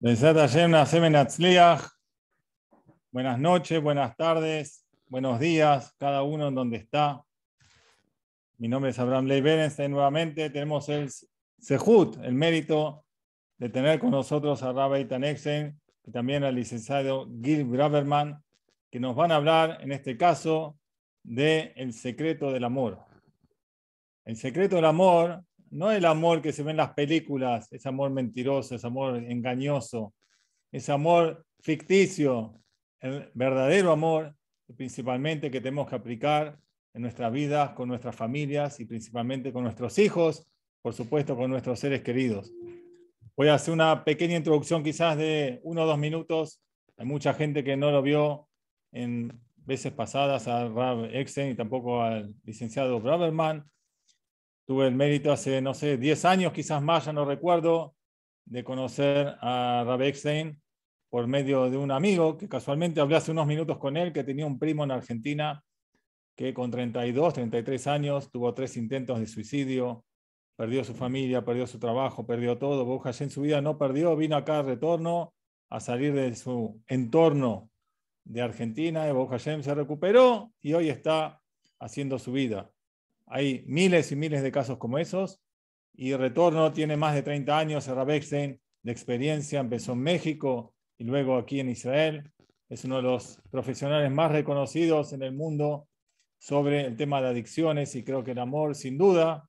Buenas noches, buenas tardes, buenos días, cada uno en donde está. Mi nombre es Abraham Ley Berenstein. Nuevamente tenemos el Sejut, el mérito de tener con nosotros a Rabbi Tanexen y también al licenciado Gil Braverman, que nos van a hablar en este caso de el secreto del amor. El secreto del amor no el amor que se ve en las películas, ese amor mentiroso, ese amor engañoso, ese amor ficticio, el verdadero amor, principalmente que tenemos que aplicar en nuestras vidas, con nuestras familias y principalmente con nuestros hijos, por supuesto con nuestros seres queridos. Voy a hacer una pequeña introducción quizás de uno o dos minutos. Hay mucha gente que no lo vio en veces pasadas a Rav Exen y tampoco al licenciado Braverman tuve el mérito hace, no sé, 10 años, quizás más, ya no recuerdo, de conocer a Rabbi por medio de un amigo que casualmente hablé hace unos minutos con él, que tenía un primo en Argentina que con 32, 33 años tuvo tres intentos de suicidio, perdió su familia, perdió su trabajo, perdió todo. Bob en su vida no perdió, vino acá a retorno a salir de su entorno de Argentina, y se recuperó y hoy está haciendo su vida. Hay miles y miles de casos como esos. Y Retorno tiene más de 30 años, Rabexen, de experiencia, empezó en México y luego aquí en Israel. Es uno de los profesionales más reconocidos en el mundo sobre el tema de adicciones y creo que el amor, sin duda,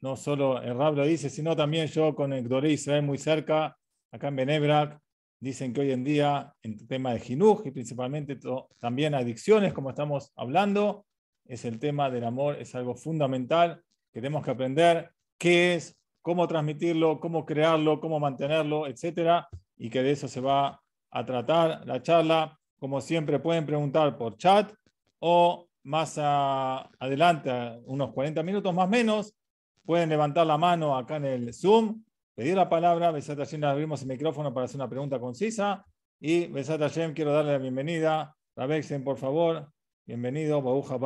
no solo el dice, sino también yo con el Doré Israel muy cerca, acá en Benebrak, dicen que hoy en día en tema de jinuj y principalmente también adicciones, como estamos hablando, es el tema del amor, es algo fundamental que tenemos que aprender qué es, cómo transmitirlo, cómo crearlo, cómo mantenerlo, etcétera, y que de eso se va a tratar la charla. Como siempre, pueden preguntar por chat o más adelante, unos 40 minutos más o menos, pueden levantar la mano acá en el Zoom, pedir la palabra. besata abrimos el micrófono para hacer una pregunta concisa. Y besata quiero darle la bienvenida. Rabexen, por favor, bienvenido, Bauja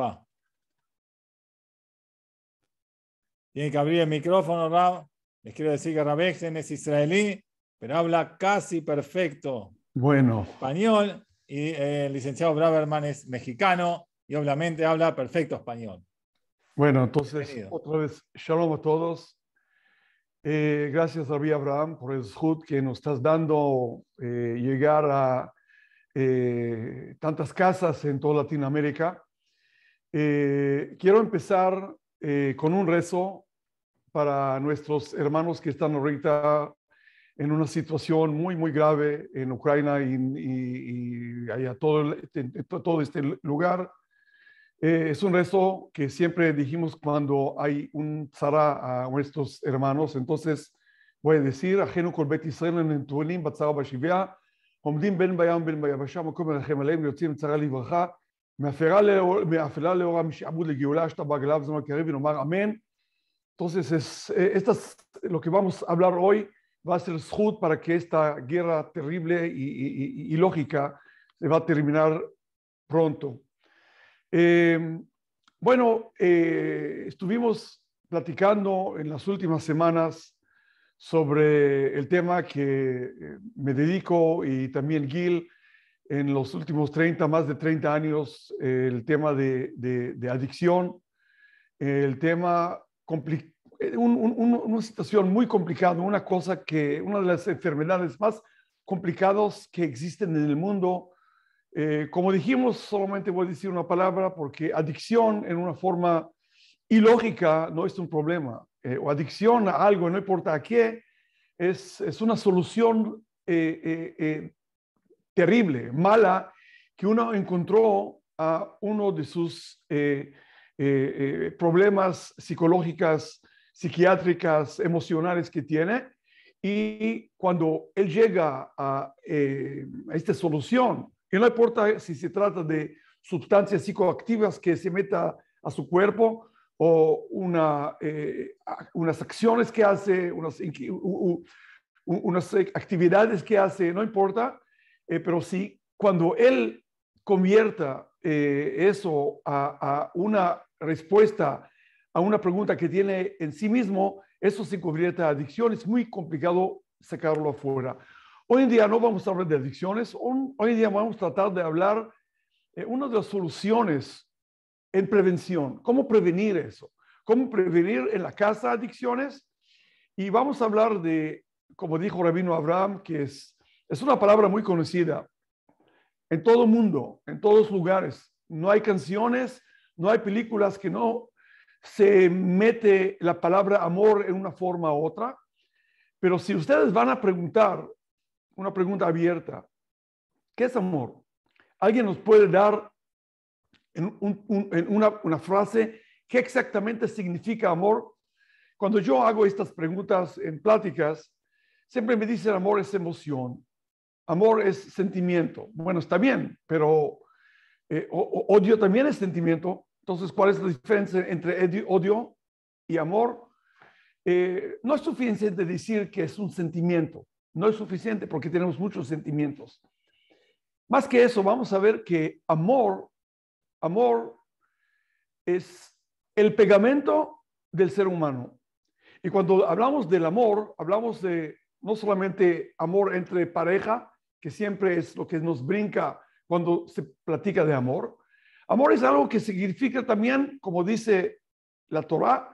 Tiene que abrir el micrófono, Raúl. Les quiero decir que Rab es israelí, pero habla casi perfecto bueno. español. Y eh, el licenciado Braverman es mexicano y obviamente habla perfecto español. Bueno, entonces, otra vez, shalom a todos. Eh, gracias, Rabí Abraham, por el HUD que nos estás dando eh, llegar a tantas casas en toda Latinoamérica. quiero empezar con un rezo para nuestros hermanos que están ahorita en una situación muy, muy grave en Ucrania y, y, y allá todo, todo este lugar. Eh, es un rezo que siempre dijimos cuando hay un zara a nuestros hermanos. Entonces, voy a decir, Ajeno Kolbet Israel en Tuelim, Batzara Bashivia, bayam Ben בים ובין ביבשה, מקום מרחם עליהם, יוצאים צרה לברכה, מאפלה לאורה משעבוד לגאולה, שאתה בעגליו זמן קריב, ונאמר amén entonces, es, eh, estas, lo que vamos a hablar hoy va a ser shut para que esta guerra terrible y, lógica se va a terminar pronto. Eh, bueno, eh, estuvimos platicando en las últimas semanas sobre el tema que me dedico y también Gil en los últimos 30, más de 30 años, el tema de, de adicción, el tema eh, una situación muy complicada, una cosa que, una de las enfermedades más complicadas que existen en el mundo. Eh, como dijimos, solamente voy a decir una palabra porque adicción en una forma ilógica no es un problema. Eh, o adicción a algo, no importa a qué, es, es una solución terrible, mala, que uno encontró a uno de sus... Eh, eh, problemas psicológicas, psiquiátricas, emocionales que tiene. Y cuando él llega a, eh, esta solución, no importa si se trata de sustancias psicoactivas que se meta a su cuerpo o una, unas acciones que hace, unas, actividades que hace, no importa, pero sí cuando él convierta eso a una respuesta a una pregunta que tiene en sí mismo, eso se convierte en adicción. Es muy complicado sacarlo afuera. Hoy en día no vamos a hablar de adicciones, hoy en día vamos a tratar de hablar de eh, una de las soluciones en prevención, cómo prevenir eso, cómo prevenir en la casa adicciones. Y vamos a hablar de, como dijo Rabino Abraham, que es, es una palabra muy conocida en todo mundo, en todos lugares. No hay canciones, no hay películas que no se mete la palabra amor en una forma u otra, pero si ustedes van a preguntar, una pregunta abierta, ¿qué es amor? ¿Alguien nos puede dar en, una, frase qué exactamente significa amor? Cuando yo hago estas preguntas en pláticas, siempre me dicen amor es emoción, amor es sentimiento. Bueno, está bien, pero eh, odio también es sentimiento, entonces, ¿cuál es la diferencia entre odio y amor? Eh, no es suficiente decir que es un sentimiento, no es suficiente porque tenemos muchos sentimientos. Más que eso, vamos a ver que amor, amor es el pegamento del ser humano. Y cuando hablamos del amor, hablamos de no solamente amor entre pareja, que siempre es lo que nos brinca cuando se platica de amor, Amor es algo que significa también, como dice la Torah,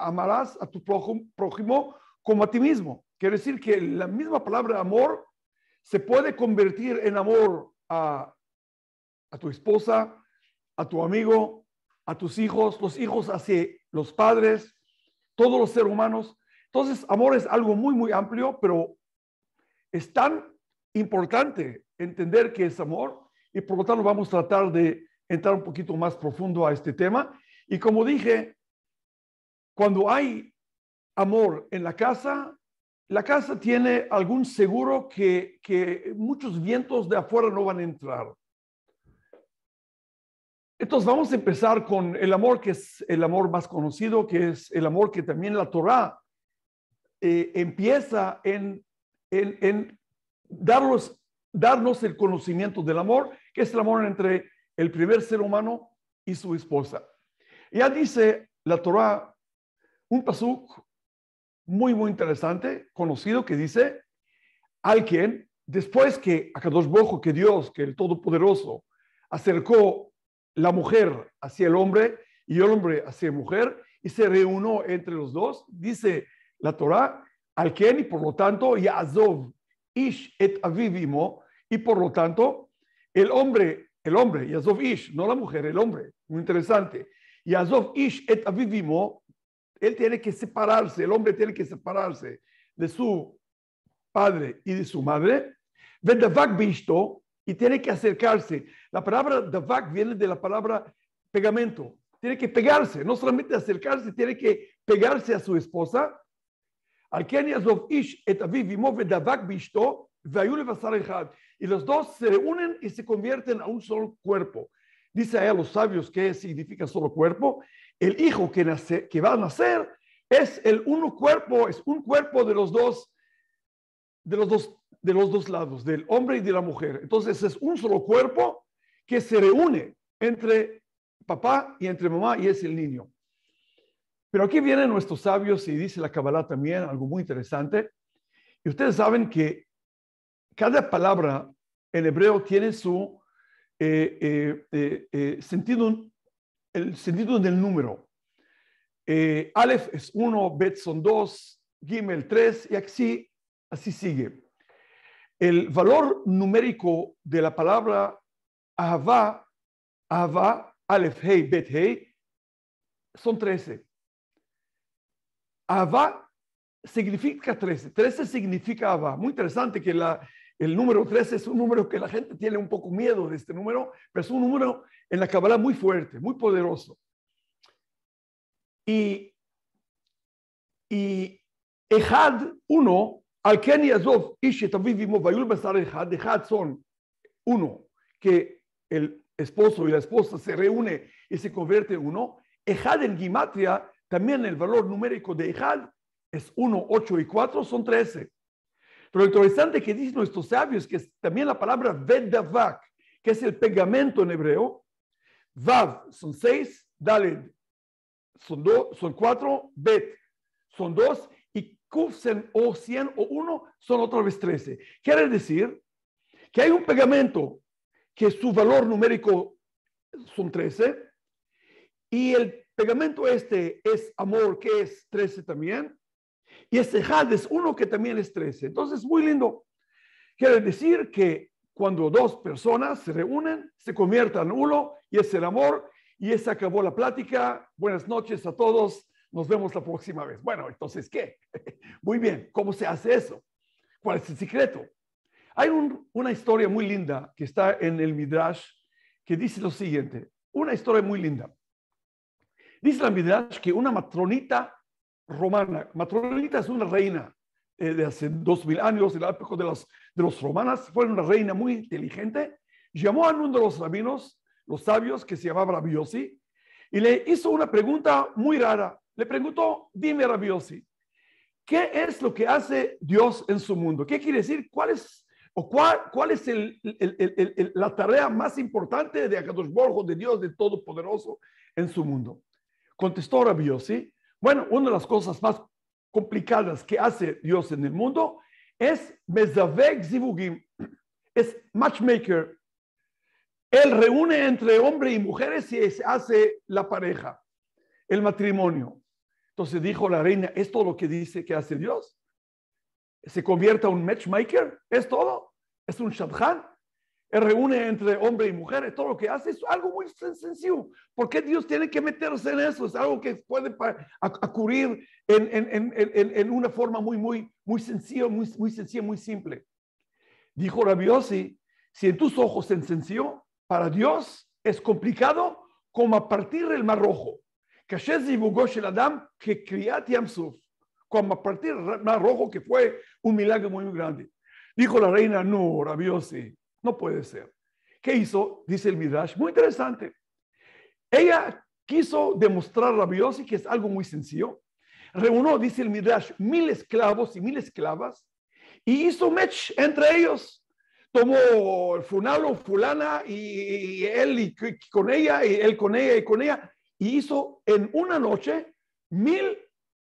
amarás a tu prójimo como a ti mismo. Quiere decir que la misma palabra amor se puede convertir en amor a, a tu esposa, a tu amigo, a tus hijos, los hijos hacia los padres, todos los seres humanos. Entonces, amor es algo muy, muy amplio, pero es tan importante entender que es amor y por lo tanto vamos a tratar de entrar un poquito más profundo a este tema. Y como dije, cuando hay amor en la casa, la casa tiene algún seguro que, que muchos vientos de afuera no van a entrar. Entonces vamos a empezar con el amor que es el amor más conocido, que es el amor que también la Torá eh, empieza en, en, darnos el conocimiento del amor que es el amor entre el primer ser humano y su esposa. Ya dice la Torah un pasuk muy, muy interesante, conocido, que dice, al quien, después que dos Bojo, que Dios, que el Todopoderoso, acercó la mujer hacia el hombre y el hombre hacia la mujer, y se reunió entre los dos, dice la Torah, al quien, y por lo tanto, azov Ish et Avivimo, y por lo tanto, el hombre, el hombre, Yazov Ish, no la mujer, el hombre, muy interesante. Yazov Ish et avivimo, él tiene que separarse, el hombre tiene que separarse de su padre y de su madre. Vedavak visto y tiene que acercarse. La palabra davak viene de la palabra pegamento. Tiene que pegarse, no solamente acercarse, tiene que pegarse a su esposa. Al Ish et avivimo vedavak visto, vayule y los dos se reúnen y se convierten a un solo cuerpo. Dice a los sabios qué significa solo cuerpo. El hijo que, va a nacer es el uno cuerpo, es un cuerpo de los dos, de los dos, de los dos lados, del hombre y de la mujer. Entonces es un solo cuerpo que se reúne entre papá y entre mamá y es el niño. Pero aquí vienen nuestros sabios y dice la Kabbalah también algo muy interesante. Y ustedes saben que cada palabra en hebreo tiene su eh, eh, eh, sentido, el sentido del número. Aleph es uno, Bet son dos, Gimel tres, y así, así sigue. El valor numérico de la palabra Ahava, Ahava, Aleph, Hei, Bet, Hei, son trece. Ahava significa trece. Trece significa Ava. Muy interesante que la, el número 13 es un número que la gente tiene un poco miedo de este número, pero es un número en la Kabbalah muy fuerte, muy poderoso. Y, y Ejad, 1, al y Azov, Ejad, Ejad son uno, que el esposo y la esposa se reúne y se convierte en uno. Ejad en Gimatria, también el valor numérico de Ejad es 1, 8 y 4, son 13. Pero lo interesante que dicen nuestros sabios, que es también la palabra vedavak, que es el pegamento en hebreo, vav son seis, daled son, dos, son cuatro, bet son dos, y Kufsen o cien o uno son otra vez trece. Quiere decir que hay un pegamento que su valor numérico son trece, y el pegamento este es amor, que es trece también, y ese had es uno que también es 13. Entonces, muy lindo. Quiere decir que cuando dos personas se reúnen, se conviertan en uno y es el amor. Y se acabó la plática. Buenas noches a todos. Nos vemos la próxima vez. Bueno, entonces, ¿qué? Muy bien. ¿Cómo se hace eso? ¿Cuál es el secreto? Hay una historia muy linda que está en el Midrash que dice lo siguiente. Una historia muy linda. Dice la Midrash que una matronita romana. Matronita es una reina eh, de hace dos mil años, en la época de, los romanas. Fue una reina muy inteligente. Llamó a uno de los rabinos, los sabios, que se llamaba Rabiosi, y le hizo una pregunta muy rara. Le preguntó, dime Rabiosi, ¿qué es lo que hace Dios en su mundo? ¿Qué quiere decir? ¿Cuál es, o cuál, cuál es la tarea más importante de Akadosh Borgo, de Dios, de Todopoderoso en su mundo? Contestó Rabiosi, bueno, una de las cosas más complicadas que hace Dios en el mundo es Mezaveg Zivugim, es matchmaker. Él reúne entre hombre y mujeres y hace la pareja, el matrimonio. Entonces dijo la reina, ¿es todo lo que dice que hace Dios? ¿Se convierte a un matchmaker? ¿Es todo? ¿Es un shadchan? reúne entre hombre y mujeres, todo lo que hace es algo muy sencillo. ¿Por qué Dios tiene que meterse en eso? Es algo que puede ocurrir en, una forma muy, muy, muy sencilla, muy, muy sencilla, muy simple. Dijo Rabiosi, si en tus ojos se sencillo, para Dios es complicado como a partir del mar rojo. que Como a partir del mar rojo, que fue un milagro muy grande. Dijo la reina, no, Rabiosi, no puede ser. ¿Qué hizo? Dice el Midrash. Muy interesante. Ella quiso demostrar a y que es algo muy sencillo. Reunió, dice el Midrash, mil esclavos y mil esclavas y hizo un match entre ellos. Tomó el fulano, fulana y, él y, con ella, y él con ella y con ella. Y hizo en una noche mil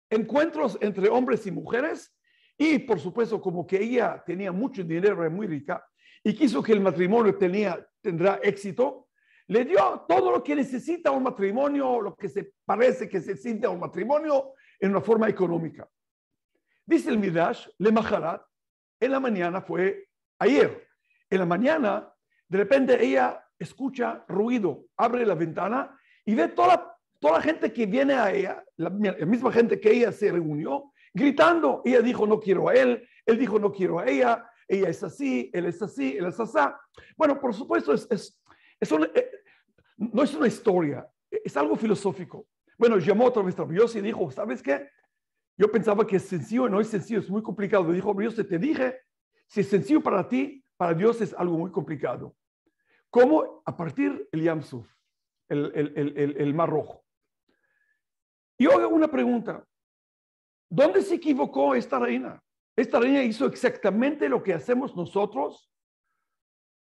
encuentros entre hombres y mujeres. Y por supuesto, como que ella tenía mucho dinero, era muy rica, y quiso que el matrimonio tenía, tendrá éxito, le dio todo lo que necesita un matrimonio, lo que se parece que se siente un matrimonio en una forma económica. Dice el Midrash, le majarat, en la mañana fue ayer, en la mañana, de repente ella escucha ruido, abre la ventana y ve toda, toda la gente que viene a ella, la, la misma gente que ella se reunió, gritando. Ella dijo, no quiero a él, él dijo, no quiero a ella, ella es así, él es así, él es así. Bueno, por supuesto, es, es, eh, no es una historia, es algo filosófico. Bueno, llamó otra vez a Dios y dijo, ¿sabes qué? Yo pensaba que es sencillo, no es sencillo, es muy complicado. dijo, Dios, te dije, si es sencillo para ti, para Dios es algo muy complicado. ¿Cómo? A partir el Yamsuf, el, el, el, el Mar Rojo. Y hago una pregunta. ¿Dónde se equivocó esta reina? Esta niña hizo exactamente lo que hacemos nosotros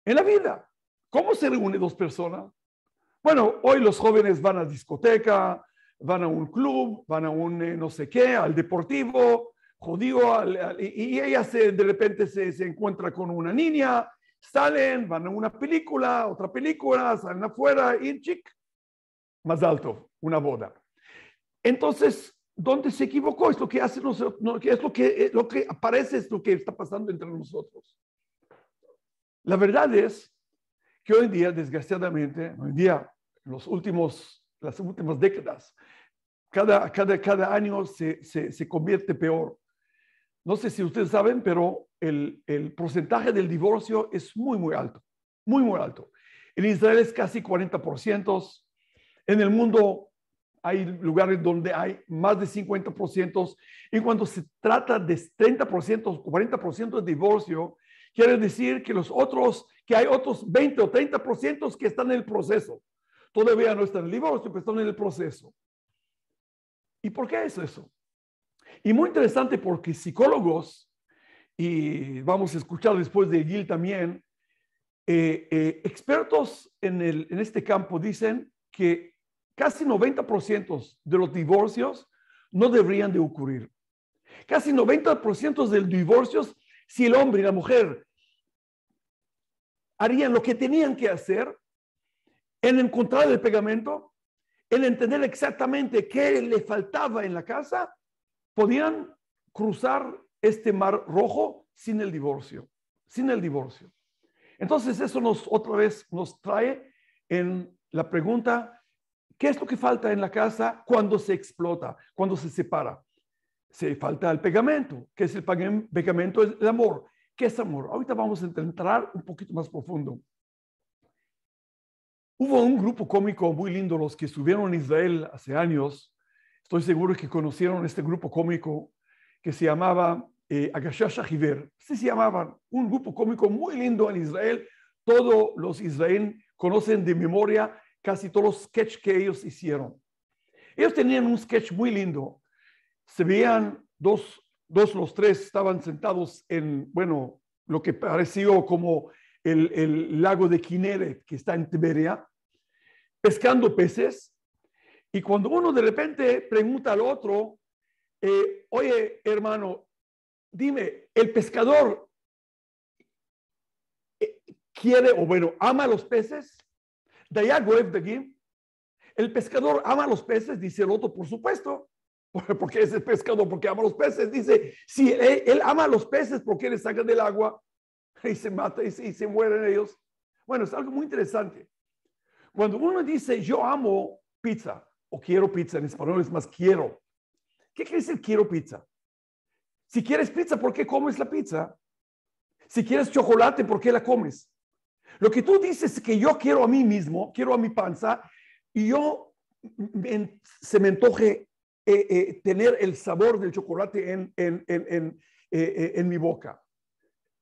en la vida. ¿Cómo se reúnen dos personas? Bueno, hoy los jóvenes van a discoteca, van a un club, van a un eh, no sé qué, al deportivo, jodido, y, ella de repente se, se, encuentra con una niña, salen, van a una película, otra película, salen afuera y chic, más alto, una boda. Entonces, ¿Dónde se equivocó, es lo que hace nosotros, es lo que, eh, lo que aparece, es lo que está pasando entre nosotros. La verdad es que hoy en día, desgraciadamente, hoy en día, los últimos, las últimas décadas, cada, cada, cada año se, se, se convierte peor. No sé si ustedes saben, pero el, el, porcentaje del divorcio es muy, muy alto, muy, muy alto. En Israel es casi 40%, en el mundo hay lugares donde hay más de 50%, y cuando se trata de 30%, 40% de divorcio, quiere decir que los otros, que hay otros 20 o 30% que están en el proceso. Todavía no están en el divorcio, pero están en el proceso. ¿Y por qué es eso? Y muy interesante porque psicólogos, y vamos a escuchar después de Gil también, eh, eh, expertos en, el, en este campo dicen que casi 90% de los divorcios no deberían de ocurrir. Casi 90% de los divorcios, si el hombre y la mujer harían lo que tenían que hacer en encontrar el pegamento, en entender exactamente qué le faltaba en la casa, podían cruzar este mar rojo sin el divorcio, sin el divorcio. Entonces eso nos otra vez nos trae en la pregunta ¿Qué es lo que falta en la casa cuando se explota, cuando se separa? Se falta el pegamento. ¿Qué es el pegamento? El amor. ¿Qué es amor? Ahorita vamos a entrar un poquito más profundo. Hubo un grupo cómico muy lindo, los que estuvieron en Israel hace años. Estoy seguro que conocieron este grupo cómico que se llamaba eh, Agashash se llamaban. Un grupo cómico muy lindo en Israel. Todos los israelíes conocen de memoria casi todos los sketches que ellos hicieron. Ellos tenían un sketch muy lindo. Se veían dos, dos los tres estaban sentados en, bueno, lo que pareció como el, lago de Kineret, que está en Tiberia, pescando peces. Y cuando uno de repente pregunta al otro, eh, oye, hermano, dime, el pescador eh, quiere o bueno, ama los peces? aquí, el pescador ama los peces, dice el otro, por supuesto, porque es el pescador, porque ama los peces. Dice, si él, ama ama los peces, ¿por qué le sacan del agua? Y se mata y se, y se mueren ellos. Bueno, es algo muy interesante. Cuando uno dice, yo amo pizza, o quiero pizza, en español es más quiero. ¿Qué quiere decir quiero pizza? Si quieres pizza, ¿por qué comes la pizza? Si quieres chocolate, ¿por qué la comes? Lo que tú dices es que yo quiero a mí mismo, quiero a mi panza, y yo se me antoje eh, eh, tener el sabor del chocolate eh, en, mi boca.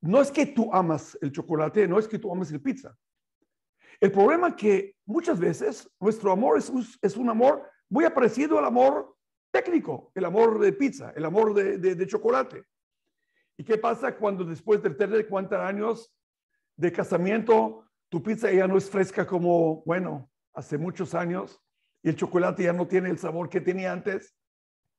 No es que tú amas el chocolate, no es que tú amas el pizza. El problema es que muchas veces nuestro amor es, un amor muy parecido al amor técnico, el amor de pizza, el amor de, chocolate. ¿Y qué pasa cuando después de tener cuántos años de casamiento, tu pizza ya no es fresca como, bueno, hace muchos años y el chocolate ya no tiene el sabor que tenía antes.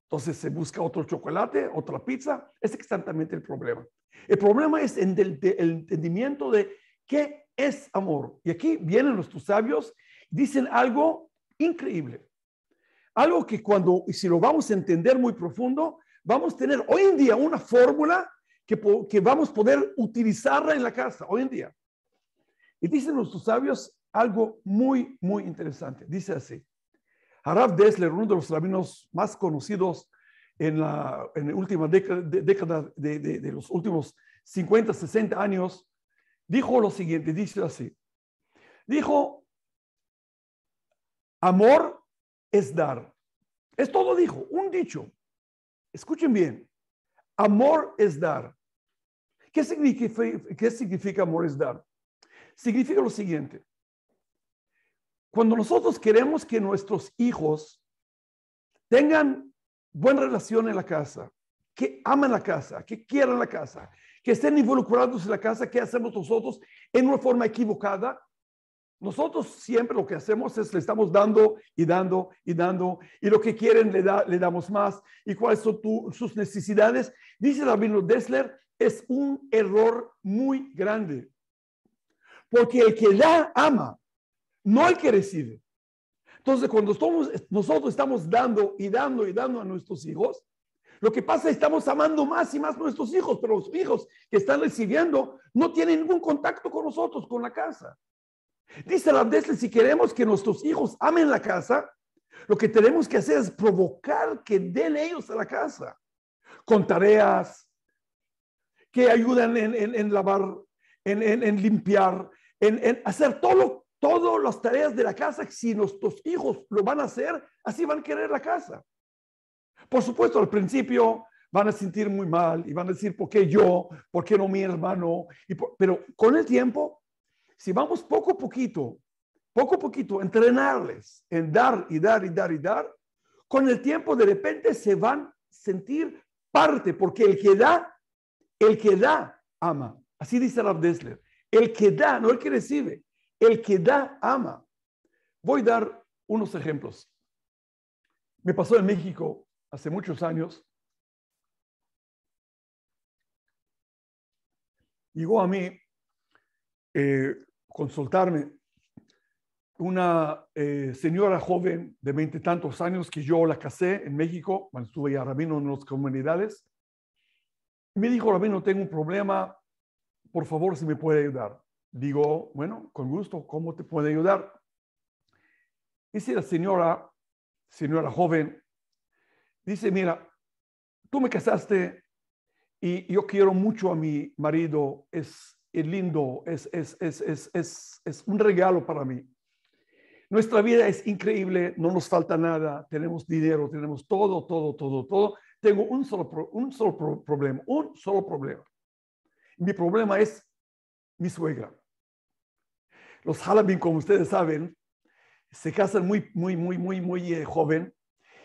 Entonces se busca otro chocolate, otra pizza. Es exactamente el problema. El problema es en el, entendimiento de qué es amor. Y aquí vienen nuestros sabios, dicen algo increíble. Algo que cuando, y si lo vamos a entender muy profundo, vamos a tener hoy en día una fórmula que, vamos a poder utilizarla en la casa hoy en día. Y dicen nuestros sabios algo muy, muy interesante. Dice así, Harab Dessler, uno de los rabinos más conocidos en la, última década, de, de, los últimos 50, 60 años, dijo lo siguiente, dice así, dijo, amor es dar. Es todo dijo, un dicho. Escuchen bien, amor es dar. ¿Qué significa, qué significa amor es dar? Significa lo siguiente. Cuando nosotros queremos que nuestros hijos tengan buena relación en la casa, que aman la casa, que quieran la casa, que estén involucrados en la casa, ¿qué hacemos nosotros en una forma equivocada? Nosotros siempre lo que hacemos es le estamos dando y dando y dando, y lo que quieren le, le damos más, y cuáles son sus necesidades. Dice Rabino Dessler es un error muy grande. Porque el que da ama, no el que recibe. Entonces, cuando nosotros estamos dando y dando y dando a nuestros hijos, lo que pasa es que estamos amando más y más a nuestros hijos, pero los hijos que están recibiendo no tienen ningún contacto con nosotros, con la casa. Dice la veces si queremos que nuestros hijos amen la casa, lo que tenemos que hacer es provocar que den ellos a la casa, con tareas, que ayudan en, lavar, en, limpiar, en, hacer todo todas las tareas de la casa. Si nuestros hijos lo van a hacer, así van a querer la casa. Por supuesto, al principio van a sentir muy mal y van a decir, ¿por qué yo? ¿Por qué no mi hermano? pero con el tiempo, si vamos poco a poquito, poco a poquito, entrenarles en dar y dar y dar y dar, con el tiempo de repente se van a sentir parte, porque el que da el que da, ama. Así dice Rav Dessler. El que da, no el que recibe. El que da, ama. Voy a dar unos ejemplos. Me pasó en México hace muchos años. Llegó a mí eh, consultarme una eh, señora joven de veinte tantos años que yo la casé en México, cuando estuve ya rabino en las comunidades, me dijo, no tengo un problema, por favor, si me puede ayudar. Digo, bueno, con gusto, ¿cómo te puede ayudar? Dice la señora, señora joven, dice, mira, tú me casaste y yo quiero mucho a mi marido, es, es lindo, es, es, es, es un regalo para mí. Nuestra vida es increíble, no nos falta nada, tenemos dinero, tenemos todo, todo, todo, todo. Tengo un solo, un solo problema, un solo problema. Mi problema es mi suegra. Los halloween como ustedes saben, se casan muy, muy, muy, muy, muy eh, joven.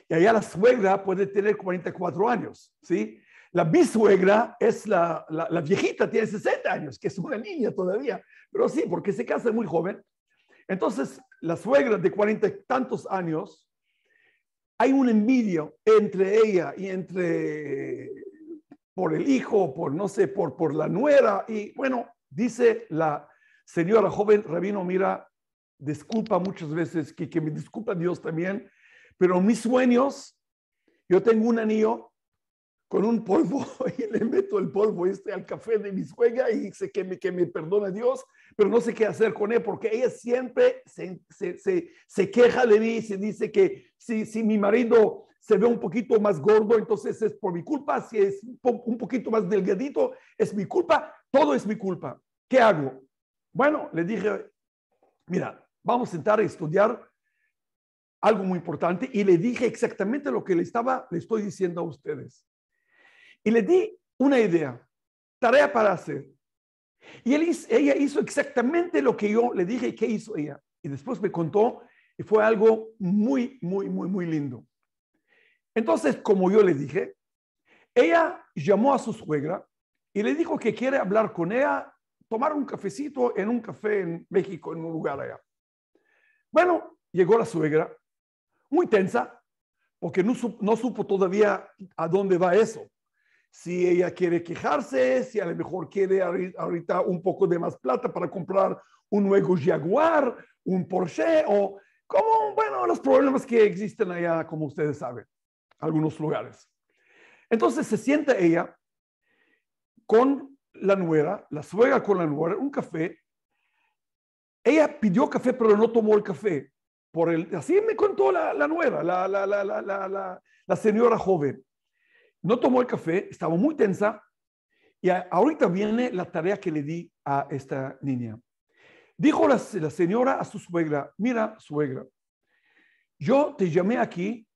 Y allá la suegra puede tener 44 años, ¿sí? La bisuegra es la, viejita, tiene 60 años, que es una niña todavía, pero sí, porque se casa muy joven. Entonces, la suegra de cuarenta y tantos años hay un envidio entre ella y entre por el hijo, por no sé, por, por la nuera. Y bueno, dice la señora joven, rabino, mira, disculpa muchas veces, que, que me disculpa Dios también, pero mis sueños, yo tengo un anillo con un polvo y le meto el polvo este al café de mi suegra y sé que me, que me perdona Dios, pero no sé qué hacer con él porque ella siempre se, se, se, se queja de mí y se dice que si, si mi marido se ve un poquito más gordo, entonces es por mi culpa, si es un poquito más delgadito, es mi culpa, todo es mi culpa. ¿Qué hago? Bueno, le dije, mira, vamos a sentar a estudiar algo muy importante y le dije exactamente lo que le estaba, le estoy diciendo a ustedes y le di una idea, tarea para hacer. Y ella hizo exactamente lo que yo le dije y qué hizo ella. Y después me contó y fue algo muy, muy, muy, muy lindo. Entonces, como yo le dije, ella llamó a su suegra y le dijo que quiere hablar con ella, tomar un cafecito en un café en México, en un lugar allá. Bueno, llegó la suegra, muy tensa, porque no supo todavía a dónde va eso si ella quiere quejarse, si a lo mejor quiere ahorita un poco de más plata para comprar un nuevo Jaguar, un Porsche o como, bueno, los problemas que existen allá, como ustedes saben, algunos lugares. Entonces se sienta ella con la nuera, la suegra con la nuera, un café. Ella pidió café, pero no tomó el café. Por el, así me contó la, la nuera, la, la, la señora joven no tomó el café, estaba muy tensa y ahorita viene la tarea que le di a esta niña. Dijo la, señora a su suegra, mira suegra, yo te llamé aquí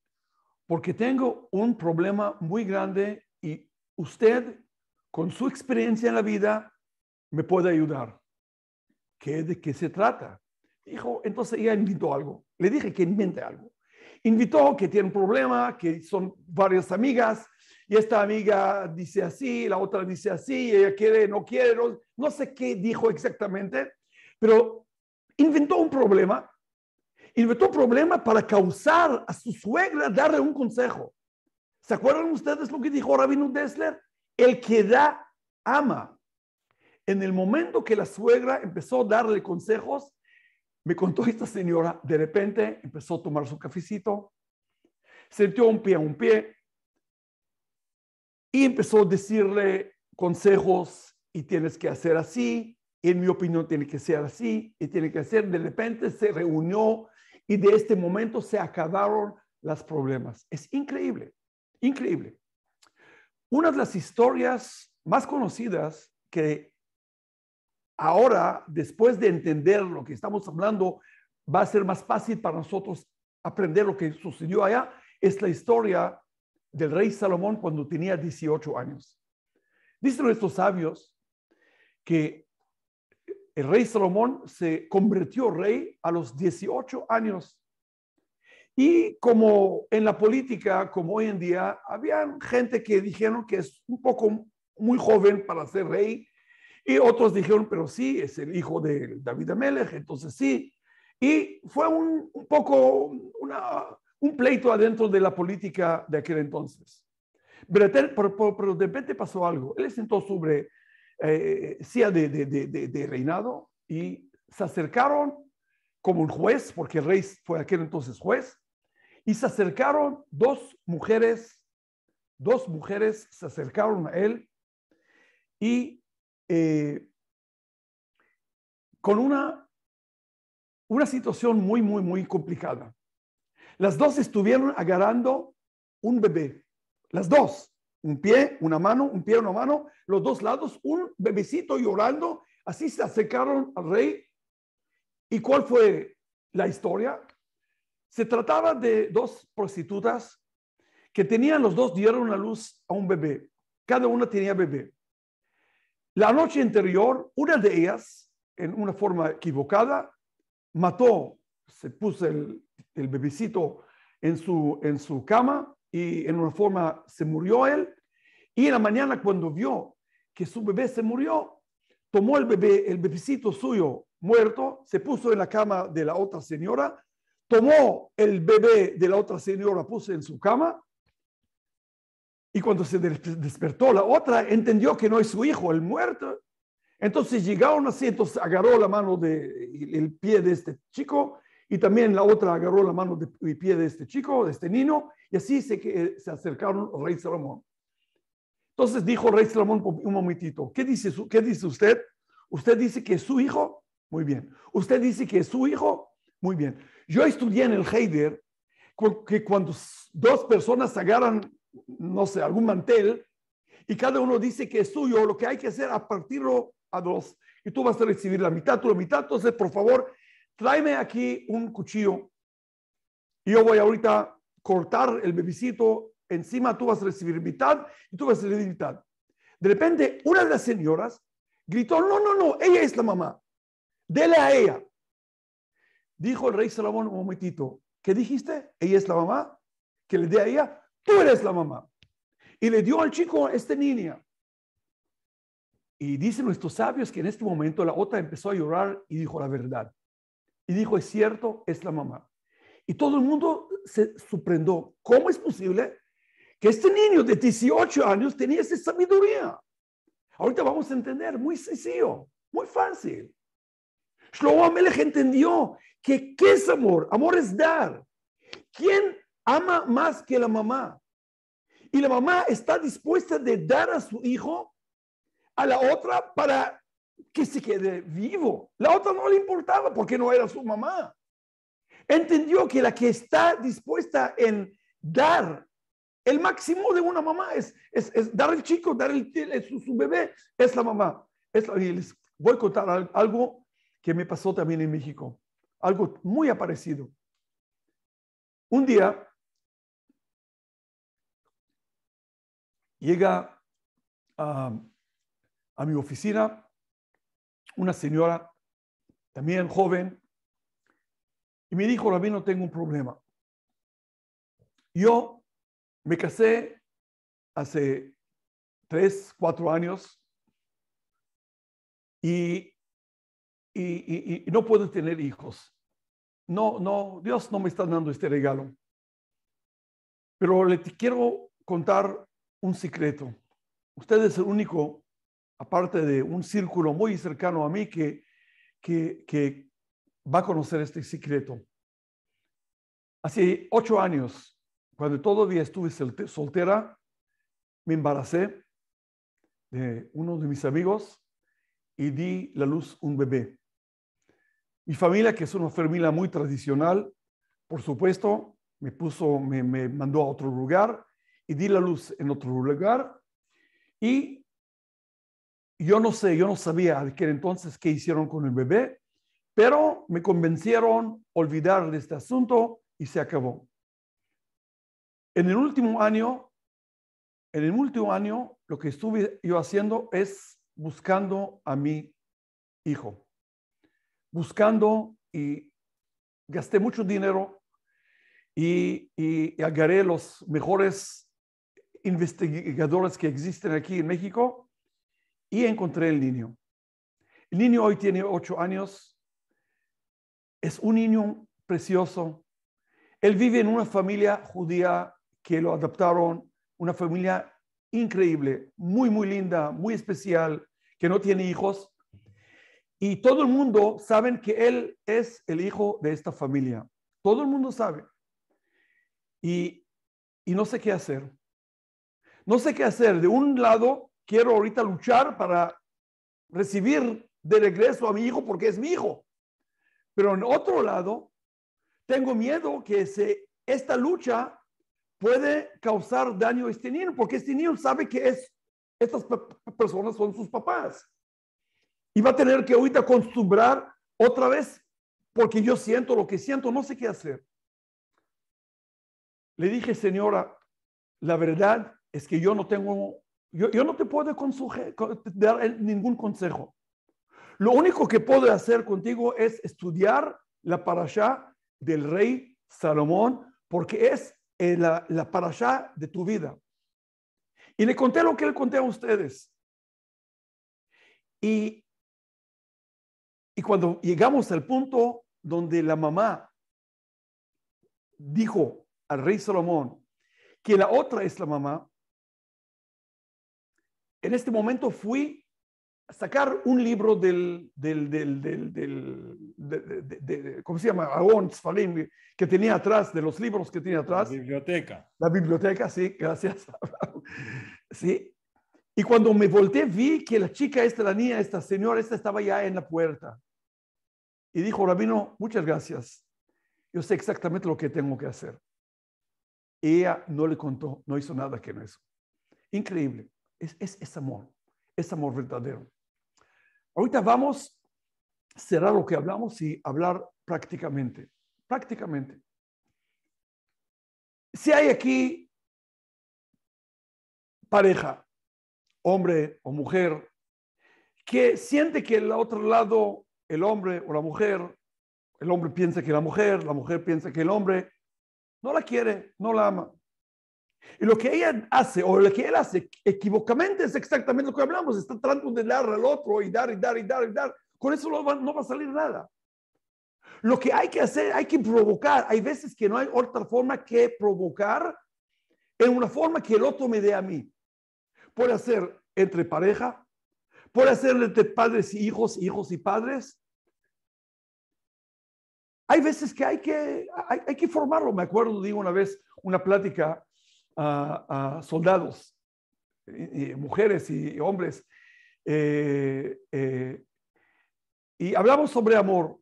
porque tengo un problema muy grande y usted, con su experiencia en la vida, me puede ayudar. ¿Qué, ¿De qué se trata? Dijo, entonces ella invitó algo. Le dije que invente algo. Invitó que tiene un problema, que son varias amigas, y esta amiga dice así, la otra dice así, ella quiere, no quiere, no, sé qué dijo exactamente, pero inventó un problema, inventó un problema para causar a su suegra darle un consejo. ¿Se acuerdan ustedes lo que dijo Rabino Dessler? El que da, ama. En el momento que la suegra empezó a darle consejos, me contó esta señora, de repente empezó a tomar su cafecito, sentió un pie a un pie, y empezó a decirle consejos y tienes que hacer así, y en mi opinión tiene que ser así, y tiene que ser. De repente se reunió y de este momento se acabaron los problemas. Es increíble, increíble. Una de las historias más conocidas que ahora, después de entender lo que estamos hablando, va a ser más fácil para nosotros aprender lo que sucedió allá, es la historia del rey Salomón cuando tenía 18 años. Dicen estos sabios que el rey Salomón se convirtió rey a los 18 años. Y como en la política, como hoy en día, había gente que dijeron que es un poco muy joven para ser rey, y otros dijeron, pero sí, es el hijo de David Amelech, entonces sí. Y fue un poco una, un pleito adentro de la política de aquel entonces. Pero, de repente pasó algo. Él sentó sobre eh, silla de, de, reinado y se acercaron como un juez, porque el rey fue aquel entonces juez, y se acercaron dos mujeres, dos mujeres se acercaron a él y eh, con una, una situación muy, muy, muy complicada. Las dos estuvieron agarrando un bebé. Las dos. Un pie, una mano, un pie, una mano. Los dos lados, un bebecito llorando. Así se acercaron al rey. ¿Y cuál fue la historia? Se trataba de dos prostitutas que tenían los dos, dieron la luz a un bebé. Cada una tenía bebé. La noche anterior, una de ellas, en una forma equivocada, mató se puso el, el bebecito en su, en su cama y en una forma se murió él. Y en la mañana cuando vio que su bebé se murió, tomó el bebé, el bebecito suyo muerto, se puso en la cama de la otra señora, tomó el bebé de la otra señora, puso en su cama. Y cuando se despertó la otra, entendió que no es su hijo, el muerto. Entonces llegaron así, entonces agarró la mano del de, pie de este chico y también la otra agarró la mano y pie de este chico, de este niño, y así se, eh, se acercaron al rey Salomón. Entonces dijo rey Salomón un momentito, ¿qué dice, ¿qué dice usted? ¿Usted dice que es su hijo? Muy bien. ¿Usted dice que es su hijo? Muy bien. Yo estudié en el Heider que cuando dos personas agarran, no sé, algún mantel y cada uno dice que es suyo, lo que hay que hacer es partirlo a dos. Y tú vas a recibir la mitad, tú la mitad. Entonces, por favor, tráeme aquí un cuchillo. Yo voy ahorita a cortar el bebicito, encima tú vas a recibir mitad y tú vas a recibir mitad. De repente, una de las señoras gritó, no, no, no, ella es la mamá, dele a ella. Dijo el rey Salomón un momentito, ¿qué dijiste? Ella es la mamá, que le dé a ella, tú eres la mamá. Y le dio al chico esta niña. Y dicen nuestros sabios que en este momento la otra empezó a llorar y dijo la verdad. Y dijo, es cierto, es la mamá. Y todo el mundo se sorprendió. ¿Cómo es posible que este niño de 18 años tenía esa sabiduría? Ahorita vamos a entender, muy sencillo, muy fácil. Shlomo Melech entendió que qué es amor, amor es dar. ¿Quién ama más que la mamá? Y la mamá está dispuesta de dar a su hijo a la otra para que se quede vivo. La otra no le importaba porque no era su mamá. Entendió que la que está dispuesta en dar el máximo de una mamá es, es, dar el chico, dar el, su, su, bebé, es la mamá. Es les voy a contar algo que me pasó también en México, algo muy parecido. Un día llega a, ah, a mi oficina una señora, también joven, y me dijo, no tengo un problema. Yo me casé hace tres, cuatro años y, y no puedo tener hijos. No, no, Dios no me está dando este regalo. Pero le quiero contar un secreto. Usted es el único aparte de un círculo muy cercano a mí que, que, va a conocer este secreto. Hace ocho años, cuando todavía estuve soltera, me embaracé de uno de mis amigos y di la luz un bebé. Mi familia, que es una familia muy tradicional, por supuesto, me puso, me, mandó a otro lugar y di la luz en otro lugar. Y yo no sé, yo no sabía de aquel entonces qué hicieron con el bebé, pero me convencieron olvidar de este asunto y se acabó. En el último año, en el último año, lo que estuve yo haciendo es buscando a mi hijo, buscando y gasté mucho dinero y, y, y agarré los mejores investigadores que existen aquí en México y encontré el niño. El niño hoy tiene ocho años. Es un niño precioso. Él vive en una familia judía que lo adaptaron, una familia increíble, muy, muy linda, muy especial, que no tiene hijos. Y todo el mundo sabe que él es el hijo de esta familia. Todo el mundo sabe. Y, y no sé qué hacer. No sé qué hacer. De un lado, quiero ahorita luchar para recibir de regreso a mi hijo porque es mi hijo. Pero en otro lado, tengo miedo que se, esta lucha puede causar daño a este niño, porque este niño sabe que es, estas personas son sus papás. Y va a tener que ahorita acostumbrar otra vez, porque yo siento lo que siento, no sé qué hacer. Le dije, señora, la verdad es que yo no tengo yo, no te puedo dar ningún consejo. Lo único que puedo hacer contigo es estudiar la parasha del rey Salomón, porque es eh, la, la parasha de tu vida. Y le conté lo que le conté a ustedes. Y, y cuando llegamos al punto donde la mamá dijo al rey Salomón que la otra es la mamá, en este momento fui a sacar un libro del, de, ¿cómo se llama? Sfalim, que tenía atrás, de los libros que tenía atrás. La biblioteca. La biblioteca, sí, gracias. sí. Y cuando me volteé vi que la chica esta, la niña esta, señora esta, estaba ya en la puerta. Y dijo, Rabino, muchas gracias. Yo sé exactamente lo que tengo que hacer. Ella no le contó, no hizo nada que no es Increíble. Es, amor, es amor verdadero. Ahorita vamos a cerrar lo que hablamos y hablar prácticamente, prácticamente. Si hay aquí pareja, hombre o mujer, que siente que el otro lado, el hombre o la mujer, el hombre piensa que la mujer, la mujer piensa que el hombre, no la quiere, no la ama. Y lo que ella hace o lo que él hace equivocamente es exactamente lo que hablamos. Está tratando de dar al otro y dar y dar y dar y dar. Con eso no va, a salir nada. Lo que hay que hacer, hay que provocar. Hay veces que no hay otra forma que provocar en una forma que el otro me dé a mí. Puede ser entre pareja, puede ser entre padres y hijos, hijos y padres. Hay veces que hay que, hay, que formarlo. Me acuerdo digo una vez una plática a, soldados, y, mujeres y hombres. Eh, eh, y hablamos sobre amor.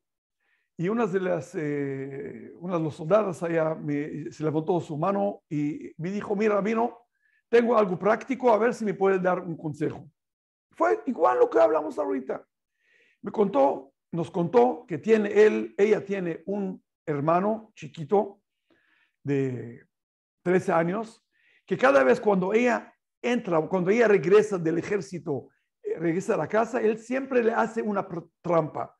Y una de las, eh, los soldadas allá se levantó su mano y me dijo, mira, vino, tengo algo práctico, a ver si me puedes dar un consejo. Fue igual lo que hablamos ahorita. Me contó, nos contó que tiene él, ella tiene un hermano chiquito de 13 años, que cada vez cuando ella entra, cuando ella regresa del ejército, eh, regresa a la casa, él siempre le hace una trampa,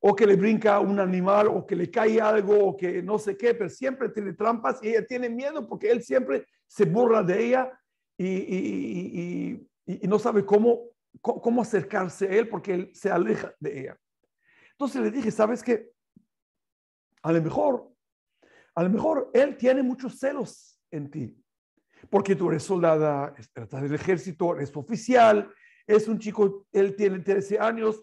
o que le brinca un animal, o que le cae algo, o que no sé qué, pero siempre tiene trampas y ella tiene miedo porque él siempre se burla de ella y, y, y, no sabe cómo, cómo acercarse a él porque él se aleja de ella. Entonces le dije, ¿sabes qué? A lo mejor, a lo mejor él tiene muchos celos en ti. Porque tú eres soldada, estás del ejército, eres oficial, es un chico, él tiene 13 años.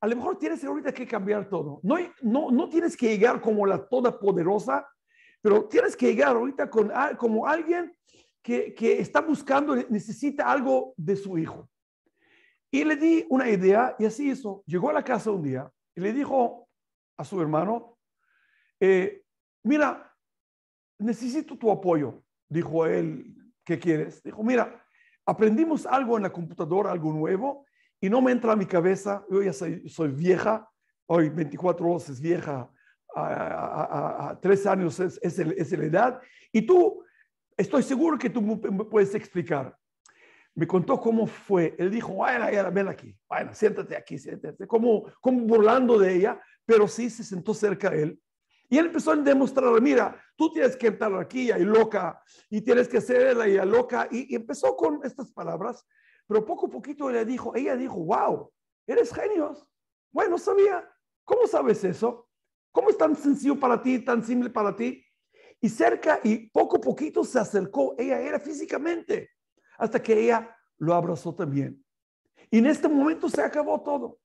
A lo mejor tienes ahorita que cambiar todo. No, no, no tienes que llegar como la Poderosa, pero tienes que llegar ahorita con, como alguien que, que está buscando, necesita algo de su hijo. Y le di una idea y así hizo. Llegó a la casa un día y le dijo a su hermano, eh, mira, necesito tu apoyo, dijo él, ¿qué quieres? Dijo, mira, aprendimos algo en la computadora, algo nuevo, y no me entra a mi cabeza, yo ya soy, vieja, hoy 24 horas es vieja, a, tres años es, es, la edad, y tú, estoy seguro que tú me puedes explicar. Me contó cómo fue. Él dijo, bueno, ven aquí, bueno, siéntate aquí, siéntate. Como, como burlando de ella, pero sí se sentó cerca de él y él empezó a demostrar, mira, tú tienes que estar aquí, y loca, y tienes que ser la loca. Y, empezó con estas palabras, pero poco a poquito le dijo, ella dijo, wow, eres genios. Bueno, sabía, ¿cómo sabes eso? ¿Cómo es tan sencillo para ti, tan simple para ti? Y cerca y poco a poquito se acercó, ella era físicamente, hasta que ella lo abrazó también. Y en este momento se acabó todo.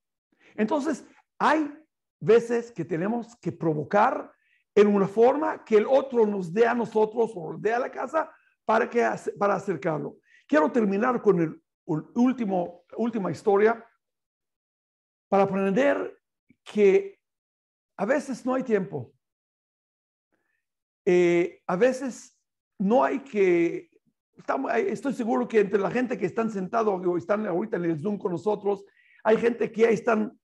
Entonces, hay veces que tenemos que provocar en una forma que el otro nos dé a nosotros o nos dé a la casa para, que, para acercarlo. Quiero terminar con el, último, última historia para aprender que a veces no hay tiempo. Eh, a veces no hay que, estamos, estoy seguro que entre la gente que están sentado o están ahorita en el Zoom con nosotros, hay gente que ya están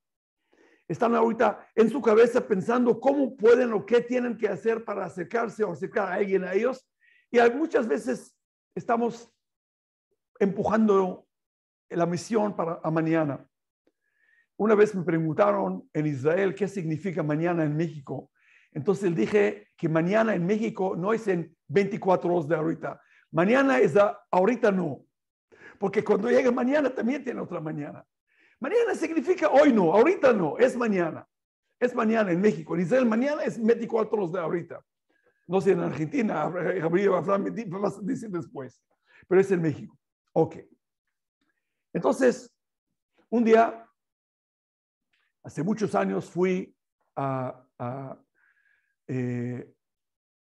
están ahorita en su cabeza pensando cómo pueden o qué tienen que hacer para acercarse o acercar a alguien a ellos. Y muchas veces estamos empujando la misión para mañana. Una vez me preguntaron en Israel qué significa mañana en México. Entonces dije que mañana en México no es en 24 horas de ahorita. Mañana es a, ahorita no. Porque cuando llega mañana también tiene otra mañana. Mañana significa hoy no, ahorita no, es mañana. Es mañana en México. En Israel mañana es los de ahorita. No sé, en Argentina, Gabriel vas a decir después, pero es en México. Ok. Entonces, un día, hace muchos años, fui a, a, eh,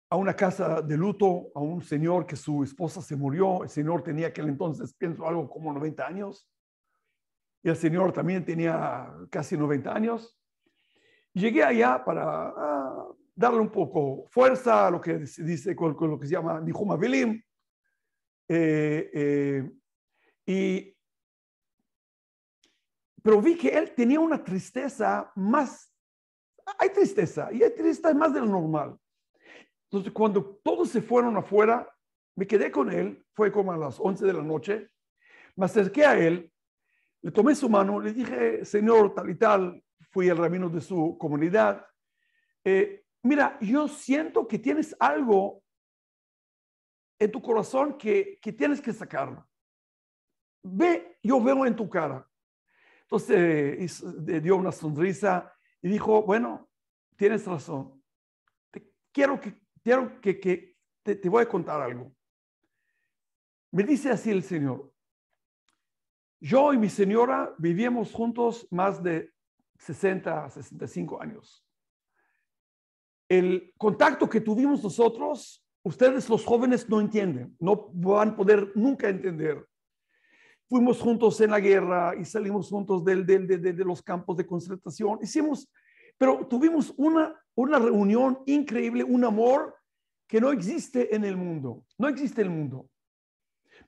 a una casa de luto a un señor que su esposa se murió. El señor tenía aquel entonces, pienso, algo como 90 años y el señor también tenía casi 90 años. Llegué allá para ah, darle un poco fuerza a lo que se dice con, lo que se llama dijo Vilim. Eh, eh, y, pero vi que él tenía una tristeza más, hay tristeza, y hay tristeza más de lo normal. Entonces, cuando todos se fueron afuera, me quedé con él, fue como a las 11 de la noche, me acerqué a él le tomé su mano, le dije, señor tal y tal, fui el rabino de su comunidad. Eh, mira, yo siento que tienes algo en tu corazón que, tienes que sacarlo. Ve, yo veo en tu cara. Entonces eh, le dio una sonrisa y dijo, bueno, tienes razón. quiero que, quiero que, te voy a contar algo. Me dice así el Señor, yo y mi señora vivimos juntos más de 60, 65 años. El contacto que tuvimos nosotros, ustedes los jóvenes no entienden, no van a poder nunca entender. Fuimos juntos en la guerra y salimos juntos de los campos de concentración. Hicimos, pero tuvimos una, una reunión increíble, un amor que no existe en el mundo, no existe el mundo.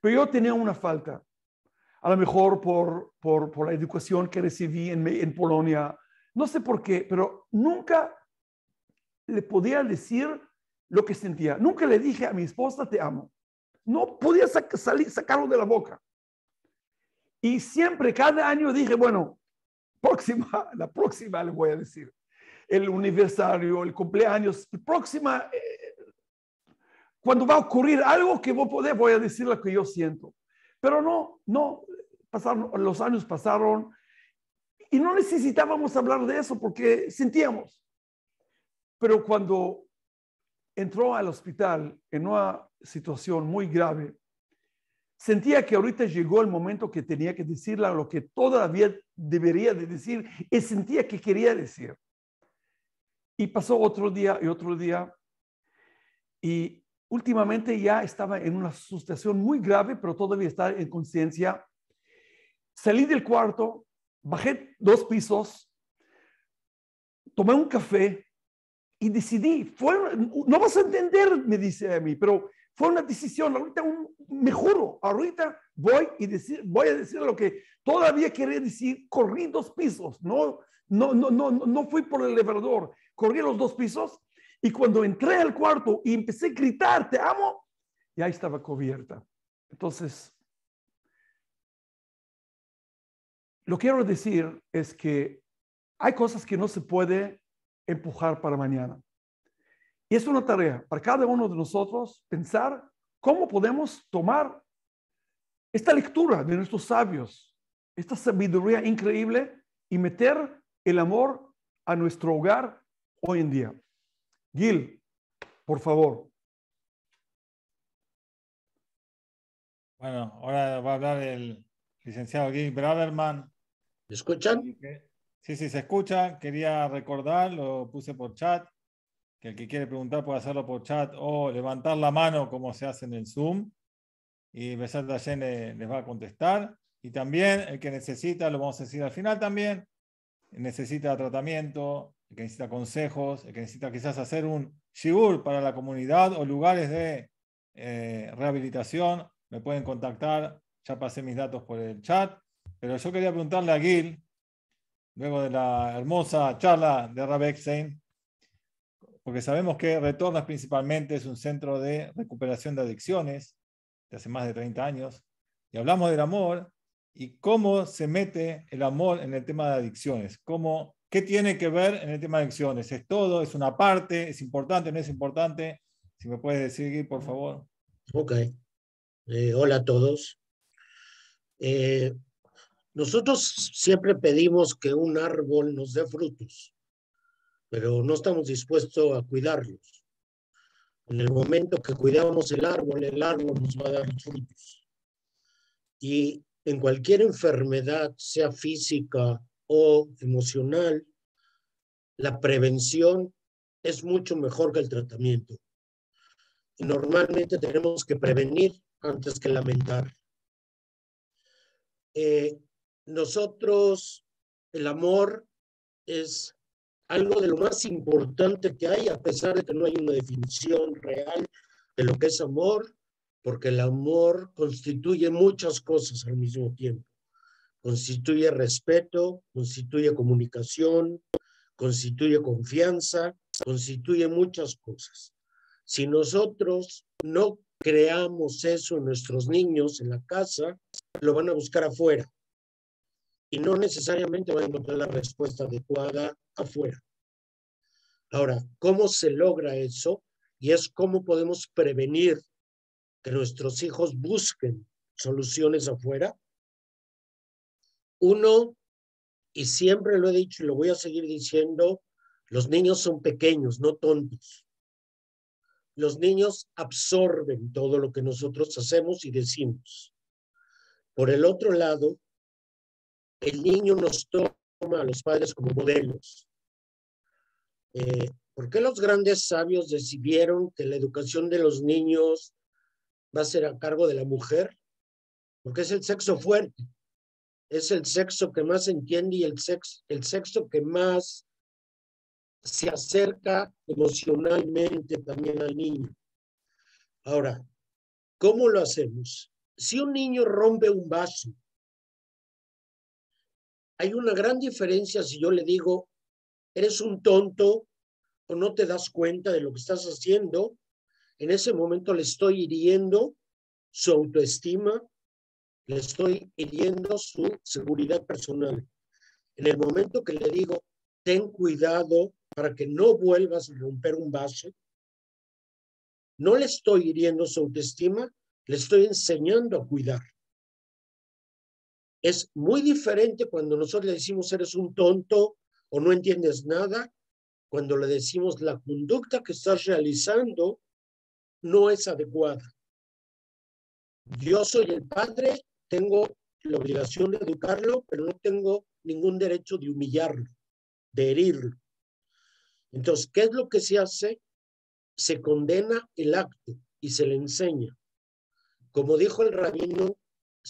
Pero yo tenía una falta a lo mejor por, por, por la educación que recibí en, en Polonia, no sé por qué, pero nunca le podía decir lo que sentía. Nunca le dije a mi esposa, te amo. No podía sacarlo de la boca. Y siempre, cada año dije, bueno, próxima, la próxima le voy a decir. El aniversario, el cumpleaños, la próxima, eh, cuando va a ocurrir algo que voy a poder, voy a decir lo que yo siento. Pero no, no, pasaron, los años pasaron y no necesitábamos hablar de eso porque sentíamos. Pero cuando entró al hospital en una situación muy grave, sentía que ahorita llegó el momento que tenía que decirle lo que todavía debería de decir y sentía que quería decir. Y pasó otro día y otro día y últimamente ya estaba en una situación muy grave, pero todavía está en conciencia Salí del cuarto, bajé dos pisos, tomé un café y decidí. Fue, no vas a entender, me dice a mí, pero fue una decisión. Ahorita me juro, ahorita voy, y decir, voy a decir lo que todavía quería decir. Corrí dos pisos, no, no, no, no, no fui por el elevador. Corrí los dos pisos y cuando entré al cuarto y empecé a gritar, te amo, ya estaba cubierta. Entonces, Lo que quiero decir es que hay cosas que no se puede empujar para mañana. Y es una tarea para cada uno de nosotros pensar cómo podemos tomar esta lectura de nuestros sabios, esta sabiduría increíble y meter el amor a nuestro hogar hoy en día. Gil, por favor. Bueno, ahora va a hablar el licenciado Gil Braverman ¿Se escuchan? Sí, sí, se escucha. Quería recordar, lo puse por chat, que el que quiere preguntar puede hacerlo por chat o levantar la mano como se hace en el Zoom. Y Besat Dayen les va a contestar. Y también el que necesita, lo vamos a decir al final también, necesita tratamiento, el que necesita consejos, el que necesita quizás hacer un shigur para la comunidad o lugares de eh, rehabilitación, me pueden contactar. Ya pasé mis datos por el chat pero yo quería preguntarle a Gil, luego de la hermosa charla de Rabexein, porque sabemos que Retornas principalmente es un centro de recuperación de adicciones de hace más de 30 años, y hablamos del amor y cómo se mete el amor en el tema de adicciones, cómo, qué tiene que ver en el tema de adicciones, es todo, es una parte, es importante, no es importante, si me puedes decir, Gil, por favor. Ok. Eh, hola a todos. Eh, nosotros siempre pedimos que un árbol nos dé frutos, pero no estamos dispuestos a cuidarlos. En el momento que cuidamos el árbol, el árbol nos va a dar frutos. Y en cualquier enfermedad, sea física o emocional, la prevención es mucho mejor que el tratamiento. Y normalmente tenemos que prevenir antes que lamentar. Eh, nosotros, el amor es algo de lo más importante que hay, a pesar de que no hay una definición real de lo que es amor, porque el amor constituye muchas cosas al mismo tiempo. Constituye respeto, constituye comunicación, constituye confianza, constituye muchas cosas. Si nosotros no creamos eso en nuestros niños en la casa, lo van a buscar afuera y no necesariamente va a encontrar la respuesta adecuada afuera. Ahora, ¿cómo se logra eso? Y es cómo podemos prevenir que nuestros hijos busquen soluciones afuera. Uno, y siempre lo he dicho y lo voy a seguir diciendo, los niños son pequeños, no tontos. Los niños absorben todo lo que nosotros hacemos y decimos. Por el otro lado, el niño nos toma a los padres como modelos. Eh, ¿Por qué los grandes sabios decidieron que la educación de los niños va a ser a cargo de la mujer? Porque es el sexo fuerte, es el sexo que más entiende y el sexo, el sexo que más se acerca emocionalmente también al niño. Ahora, ¿cómo lo hacemos? Si un niño rompe un vaso hay una gran diferencia si yo le digo, eres un tonto o no te das cuenta de lo que estás haciendo. En ese momento le estoy hiriendo su autoestima, le estoy hiriendo su seguridad personal. En el momento que le digo, ten cuidado para que no vuelvas a romper un vaso, no le estoy hiriendo su autoestima, le estoy enseñando a cuidar. Es muy diferente cuando nosotros le decimos eres un tonto o no entiendes nada, cuando le decimos la conducta que estás realizando no es adecuada. Yo soy el padre, tengo la obligación de educarlo, pero no tengo ningún derecho de humillarlo, de herirlo. Entonces, ¿qué es lo que se hace? Se condena el acto y se le enseña. Como dijo el rabino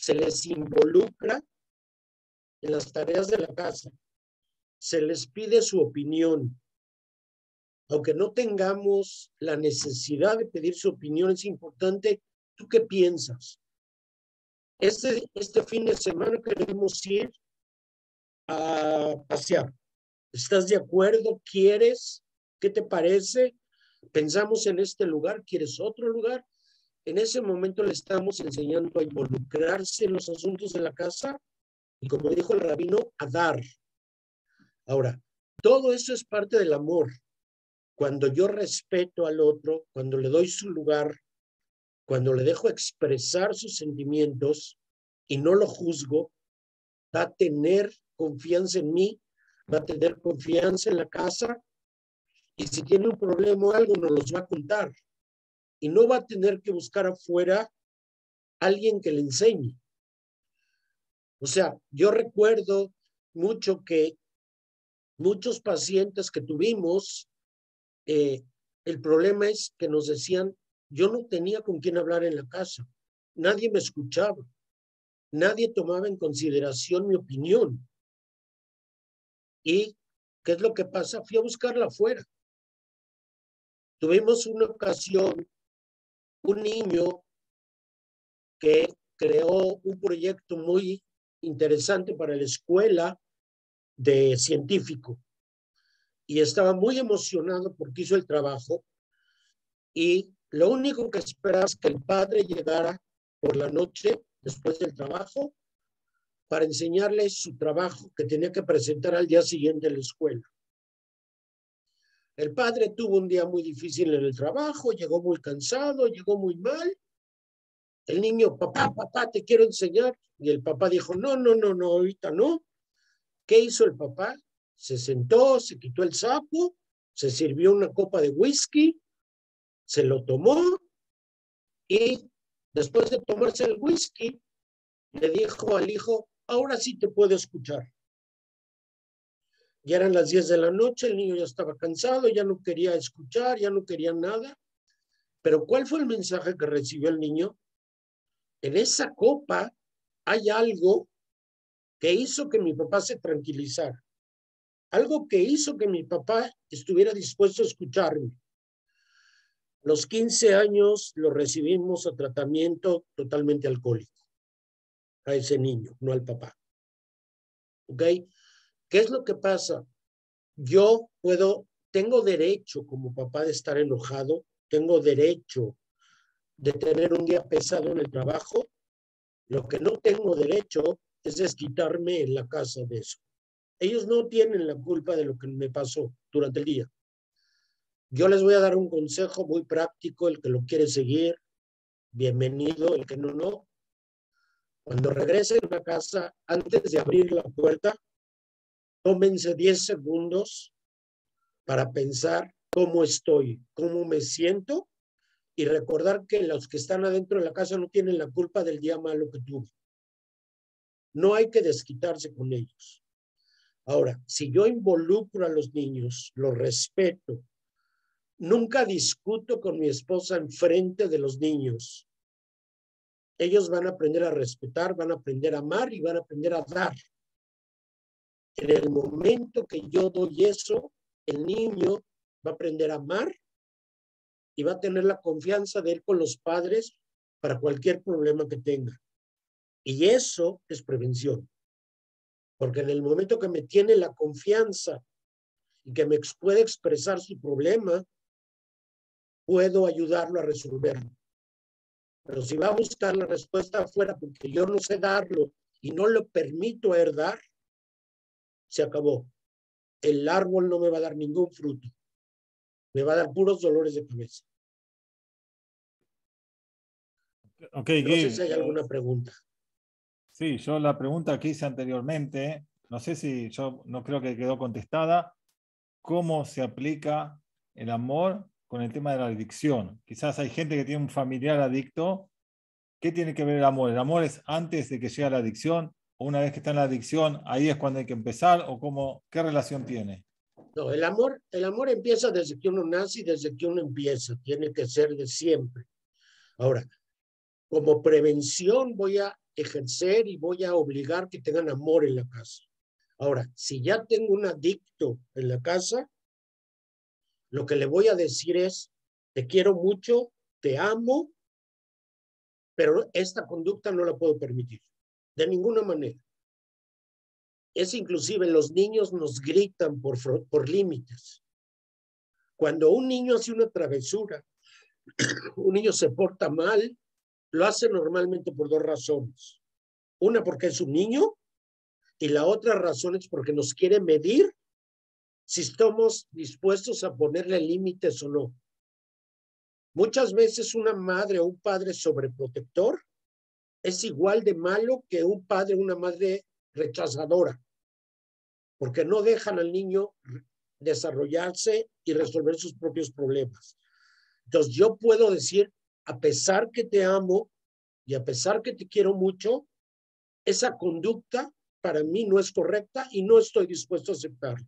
se les involucra en las tareas de la casa, se les pide su opinión. Aunque no tengamos la necesidad de pedir su opinión, es importante, ¿tú qué piensas? Este, este fin de semana queremos ir a pasear. ¿Estás de acuerdo? ¿Quieres? ¿Qué te parece? Pensamos en este lugar, ¿quieres otro lugar? En ese momento le estamos enseñando a involucrarse en los asuntos de la casa y, como dijo el rabino, a dar. Ahora, todo eso es parte del amor. Cuando yo respeto al otro, cuando le doy su lugar, cuando le dejo expresar sus sentimientos y no lo juzgo, va a tener confianza en mí, va a tener confianza en la casa y si tiene un problema o algo nos los va a contar y no va a tener que buscar afuera alguien que le enseñe. O sea, yo recuerdo mucho que muchos pacientes que tuvimos, eh, el problema es que nos decían, yo no tenía con quién hablar en la casa, nadie me escuchaba, nadie tomaba en consideración mi opinión. ¿Y qué es lo que pasa? Fui a buscarla afuera. Tuvimos una ocasión un niño que creó un proyecto muy interesante para la escuela de científico y estaba muy emocionado porque hizo el trabajo y lo único que esperaba es que el padre llegara por la noche después del trabajo para enseñarle su trabajo que tenía que presentar al día siguiente en la escuela. El padre tuvo un día muy difícil en el trabajo, llegó muy cansado, llegó muy mal. El niño, papá, papá, te quiero enseñar. Y el papá dijo, no, no, no, no, ahorita no. ¿Qué hizo el papá? Se sentó, se quitó el sapo, se sirvió una copa de whisky, se lo tomó y después de tomarse el whisky, le dijo al hijo, ahora sí te puedo escuchar. Ya eran las 10 de la noche, el niño ya estaba cansado, ya no quería escuchar, ya no quería nada. Pero ¿cuál fue el mensaje que recibió el niño? En esa copa hay algo que hizo que mi papá se tranquilizara, algo que hizo que mi papá estuviera dispuesto a escucharme. los 15 años lo recibimos a tratamiento totalmente alcohólico, a ese niño, no al papá. ¿Ok? ¿Qué es lo que pasa? Yo puedo, tengo derecho como papá de estar enojado, tengo derecho de tener un día pesado en el trabajo. Lo que no tengo derecho es desquitarme en la casa de eso. Ellos no tienen la culpa de lo que me pasó durante el día. Yo les voy a dar un consejo muy práctico, el que lo quiere seguir, bienvenido, el que no, no. Cuando regresen a casa, antes de abrir la puerta, Tómense 10 segundos para pensar cómo estoy, cómo me siento y recordar que los que están adentro de la casa no tienen la culpa del día malo que tuve. No hay que desquitarse con ellos. Ahora, si yo involucro a los niños, los respeto, nunca discuto con mi esposa en frente de los niños. Ellos van a aprender a respetar, van a aprender a amar y van a aprender a dar. En el momento que yo doy eso, el niño va a aprender a amar y va a tener la confianza de ir con los padres para cualquier problema que tenga. Y eso es prevención. Porque en el momento que me tiene la confianza y que me puede expresar su problema, puedo ayudarlo a resolverlo. Pero si va a buscar la respuesta afuera porque yo no sé darlo y no lo permito herdar, se acabó. El árbol no me va a dar ningún fruto. Me va a dar puros dolores de cabeza. Okay, no sé si hay alguna pregunta. Sí, yo la pregunta que hice anteriormente, no sé si yo no creo que quedó contestada, ¿cómo se aplica el amor con el tema de la adicción? Quizás hay gente que tiene un familiar adicto. ¿Qué tiene que ver el amor? ¿El amor es antes de que llegue la adicción? una vez que está en la adicción, ahí es cuando hay que empezar, o cómo, qué relación tiene? No, el amor, el amor empieza desde que uno nace y desde que uno empieza, tiene que ser de siempre. Ahora, como prevención voy a ejercer y voy a obligar que tengan amor en la casa. Ahora, si ya tengo un adicto en la casa, lo que le voy a decir es, te quiero mucho, te amo, pero esta conducta no la puedo permitir de ninguna manera. Es inclusive los niños nos gritan por, por límites. Cuando un niño hace una travesura, un niño se porta mal, lo hace normalmente por dos razones. Una porque es un niño y la otra razón es porque nos quiere medir si estamos dispuestos a ponerle límites o no. Muchas veces una madre o un padre sobreprotector es igual de malo que un padre o una madre rechazadora, porque no dejan al niño desarrollarse y resolver sus propios problemas. Entonces yo puedo decir, a pesar que te amo y a pesar que te quiero mucho, esa conducta para mí no es correcta y no estoy dispuesto a aceptarla.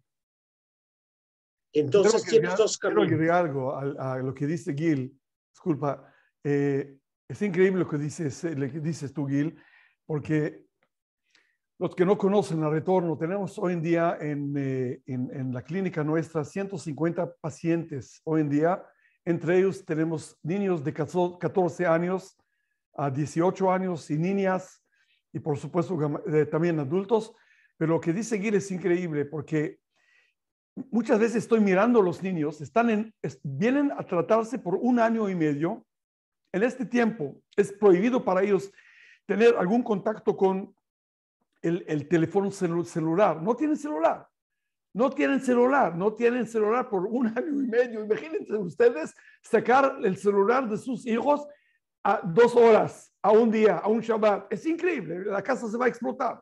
Entonces tienes dos caminos. Quiero agregar algo a, lo que dice Gil. Disculpa. Eh, es increíble lo que eh, dices, tú, Gil, porque los que no conocen el retorno, tenemos hoy en día en, eh, la clínica nuestra 150 pacientes hoy en día. Entre ellos tenemos niños de 14 años a 18 años y niñas y por supuesto eh, también adultos. Pero lo que dice Gil es increíble porque muchas veces estoy mirando a los niños, están en, vienen a tratarse por un año y medio en este tiempo es prohibido para ellos tener algún contacto con el, teléfono celular. No tienen celular. No tienen celular, no tienen celular por un año y medio. Imagínense ustedes sacar el celular de sus hijos a dos horas, a un día, a un Shabbat. Es increíble, la casa se va a explotar.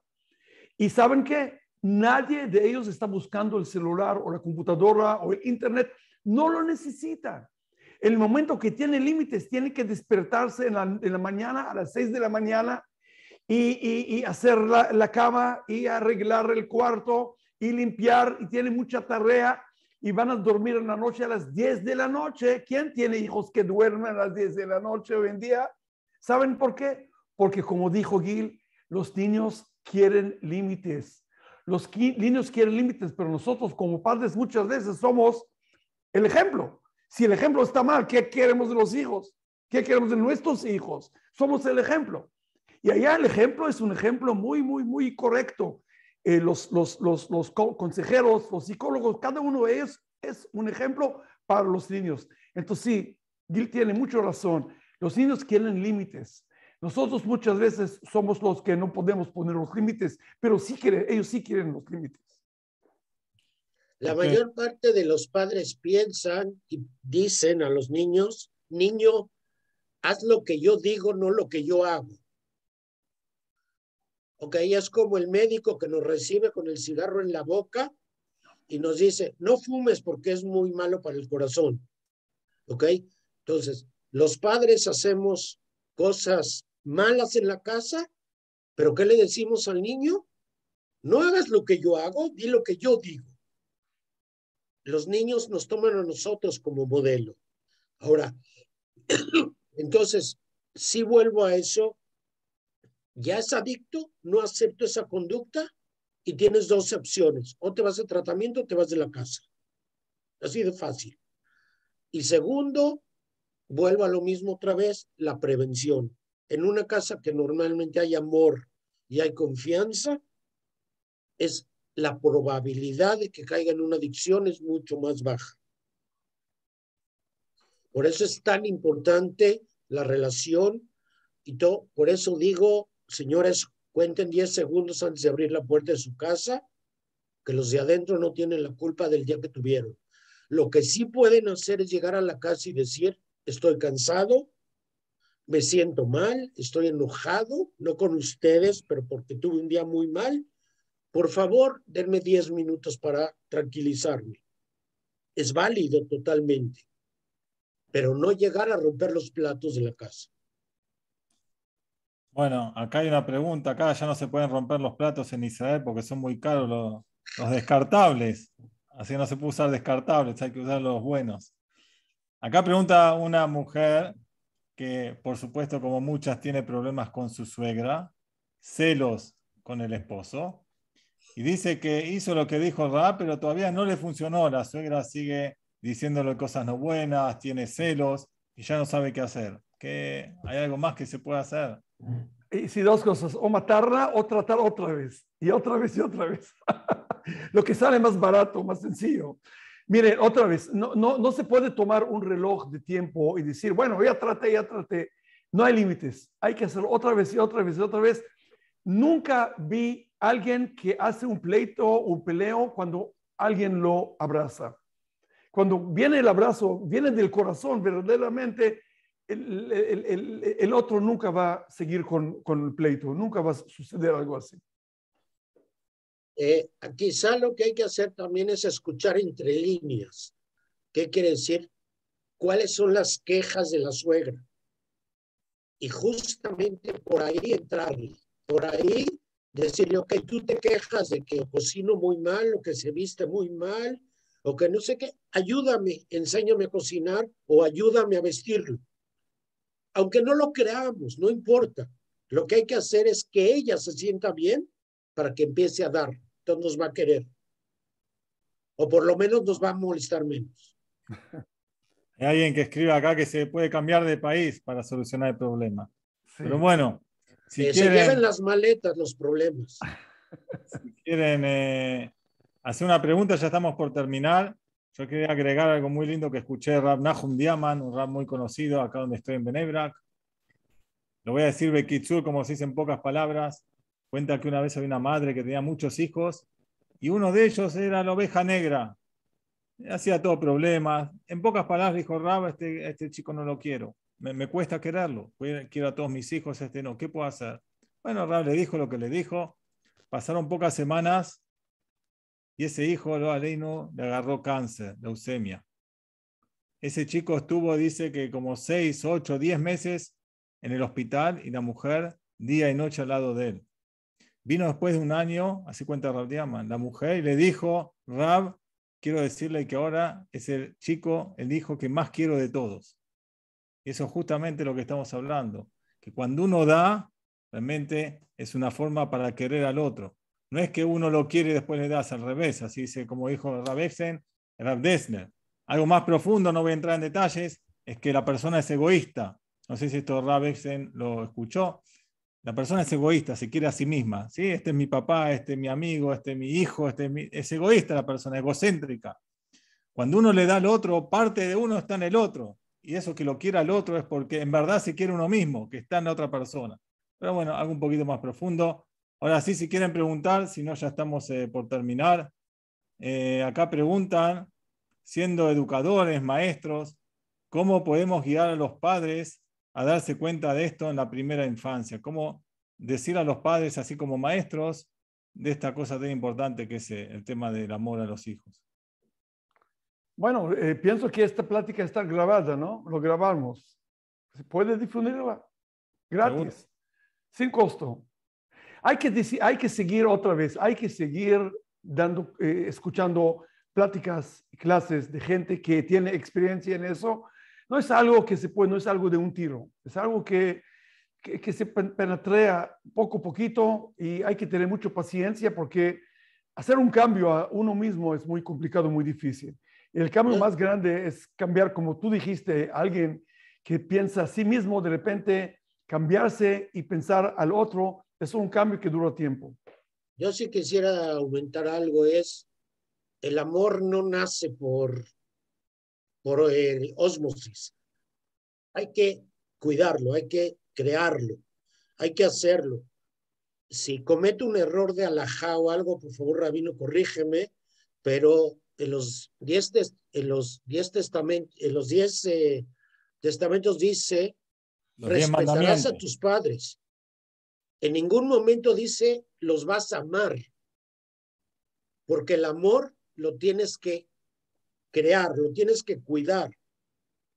Y saben que nadie de ellos está buscando el celular o la computadora o el Internet. No lo necesita el momento que tiene límites, tiene que despertarse en la, mañana, a las 6 de la mañana, y, hacer la, cama y arreglar el cuarto y limpiar, y tiene mucha tarea, y van a dormir en la noche a las 10 de la noche. ¿Quién tiene hijos que duermen a las 10 de la noche hoy en día? ¿Saben por qué? Porque como dijo Gil, los niños quieren límites. Los niños quieren límites, pero nosotros como padres muchas veces somos el ejemplo. Si el ejemplo está mal, ¿qué queremos de los hijos? ¿Qué queremos de nuestros hijos? Somos el ejemplo. Y allá el ejemplo es un ejemplo muy, muy, muy correcto. Eh, los, los consejeros, los psicólogos, cada uno de ellos es un ejemplo para los niños. Entonces, sí, Gil tiene mucha razón. Los niños quieren límites. Nosotros muchas veces somos los que no podemos poner los límites, pero sí quieren, ellos sí quieren los límites. La mayor parte de los padres piensan y dicen a los niños, niño, haz lo que yo digo, no lo que yo hago. Ok, es como el médico que nos recibe con el cigarro en la boca y nos dice, no fumes porque es muy malo para el corazón. Ok, entonces, los padres hacemos cosas malas en la casa, pero ¿qué le decimos al niño? No hagas lo que yo hago, di lo que yo digo los niños nos toman a nosotros como modelo. Ahora, entonces, si vuelvo a eso, ya es adicto, no acepto esa conducta y tienes dos opciones, o te vas al tratamiento o te vas de la casa. Así de fácil. Y segundo, vuelvo a lo mismo otra vez, la prevención. En una casa que normalmente hay amor y hay confianza, es la probabilidad de que caiga en una adicción es mucho más baja. Por eso es tan importante la relación y todo. Por eso digo, señores, cuenten 10 segundos antes de abrir la puerta de su casa, que los de adentro no tienen la culpa del día que tuvieron. Lo que sí pueden hacer es llegar a la casa y decir, estoy cansado, me siento mal, estoy enojado, no con ustedes, pero porque tuve un día muy mal por favor, denme 10 minutos para tranquilizarme. Es válido totalmente, pero no llegar a romper los platos de la casa. Bueno, acá hay una pregunta, acá ya no se pueden romper los platos en Israel porque son muy caros los, descartables. Así que no se puede usar descartables, hay que usar los buenos. Acá pregunta una mujer que, por supuesto, como muchas, tiene problemas con su suegra, celos con el esposo, y dice que hizo lo que dijo Ra, pero todavía no le funcionó. La suegra sigue diciéndole cosas no buenas, tiene celos y ya no sabe qué hacer. ¿Qué, ¿Hay algo más que se pueda hacer? Y si dos cosas, o matarla o tratar otra vez, y otra vez y otra vez. lo que sale más barato, más sencillo. Miren, otra vez, no, no se puede tomar un reloj de tiempo y decir, bueno, ya traté, ya traté. No hay límites. Hay que hacerlo otra vez y otra vez y otra vez. Nunca vi alguien que hace un pleito o peleo cuando alguien lo abraza. Cuando viene el abrazo, viene del corazón verdaderamente, el, otro nunca va a seguir con, el pleito, nunca va a suceder algo así. Eh, quizá lo que hay que hacer también es escuchar entre líneas. ¿Qué quiere decir? ¿Cuáles son las quejas de la suegra? Y justamente por ahí entrarle, por ahí decirle, ok, tú te quejas de que cocino muy mal o que se viste muy mal o que no sé qué, ayúdame, enséñame a cocinar o ayúdame a vestirlo. Aunque no lo creamos, no importa. Lo que hay que hacer es que ella se sienta bien para que empiece a dar. Entonces nos va a querer. O por lo menos nos va a molestar menos. Hay alguien que escribe acá que se puede cambiar de país para solucionar el problema. Pero bueno, si eh, se llevan las maletas los problemas. Si quieren eh, hacer una pregunta, ya estamos por terminar. Yo quería agregar algo muy lindo que escuché Rab Nahum Diaman, un rap muy conocido acá donde estoy en Benebrak. Lo voy a decir Bekitsur, como se dice en pocas palabras. Cuenta que una vez había una madre que tenía muchos hijos y uno de ellos era la oveja negra. Hacía todo problemas. En pocas palabras dijo Rab, este, este chico no lo quiero me, cuesta quererlo, quiero a todos mis hijos, este no, ¿qué puedo hacer? Bueno, Rab le dijo lo que le dijo, pasaron pocas semanas y ese hijo, aleino, le agarró cáncer, leucemia. Ese chico estuvo, dice que como 6, 8, diez meses en el hospital y la mujer día y noche al lado de él. Vino después de un año, así cuenta Rab Diaman, la mujer y le dijo, Rab, quiero decirle que ahora es el chico, el hijo que más quiero de todos eso es justamente lo que estamos hablando, que cuando uno da, realmente es una forma para querer al otro. No es que uno lo quiere y después le das al revés, así dice como dijo Rabexen, Rabdesner. Algo más profundo, no voy a entrar en detalles, es que la persona es egoísta. No sé si esto Rabexen lo escuchó. La persona es egoísta, se quiere a sí misma. Este es mi papá, este es mi amigo, este es mi hijo, este es, es egoísta la persona, egocéntrica. Cuando uno le da al otro, parte de uno está en el otro y eso que lo quiera el otro es porque en verdad se quiere uno mismo, que está en la otra persona. Pero bueno, algo un poquito más profundo. Ahora sí, si quieren preguntar, si no, ya estamos eh, por terminar. Eh, acá preguntan, siendo educadores, maestros, ¿cómo podemos guiar a los padres a darse cuenta de esto en la primera infancia? ¿Cómo decir a los padres, así como maestros, de esta cosa tan importante que es eh, el tema del amor a los hijos? Bueno, eh, pienso que esta plática está grabada, ¿no? Lo grabamos. Se puede difundirla gratis, sin costo. Hay que, seguir otra vez, hay que seguir dando, eh, escuchando pláticas, clases de gente que tiene experiencia en eso. No es algo que se puede, no es algo de un tiro, es algo que, que se penetra poco a poquito y hay que tener mucha paciencia porque hacer un cambio a uno mismo es muy complicado, muy difícil. El cambio más grande es cambiar, como tú dijiste, alguien que piensa a sí mismo, de repente cambiarse y pensar al otro, es un cambio que dura tiempo. Yo sí quisiera aumentar algo, es el amor no nace por, por ósmosis osmosis. Hay que cuidarlo, hay que crearlo, hay que hacerlo. Si cometo un error de alajá o algo, por favor, Rabino, corrígeme, pero en los diez, en los diez testamentos, en los diez eh, testamentos dice, respetarás a tus padres. En ningún momento dice, los vas a amar, porque el amor lo tienes que crear, lo tienes que cuidar,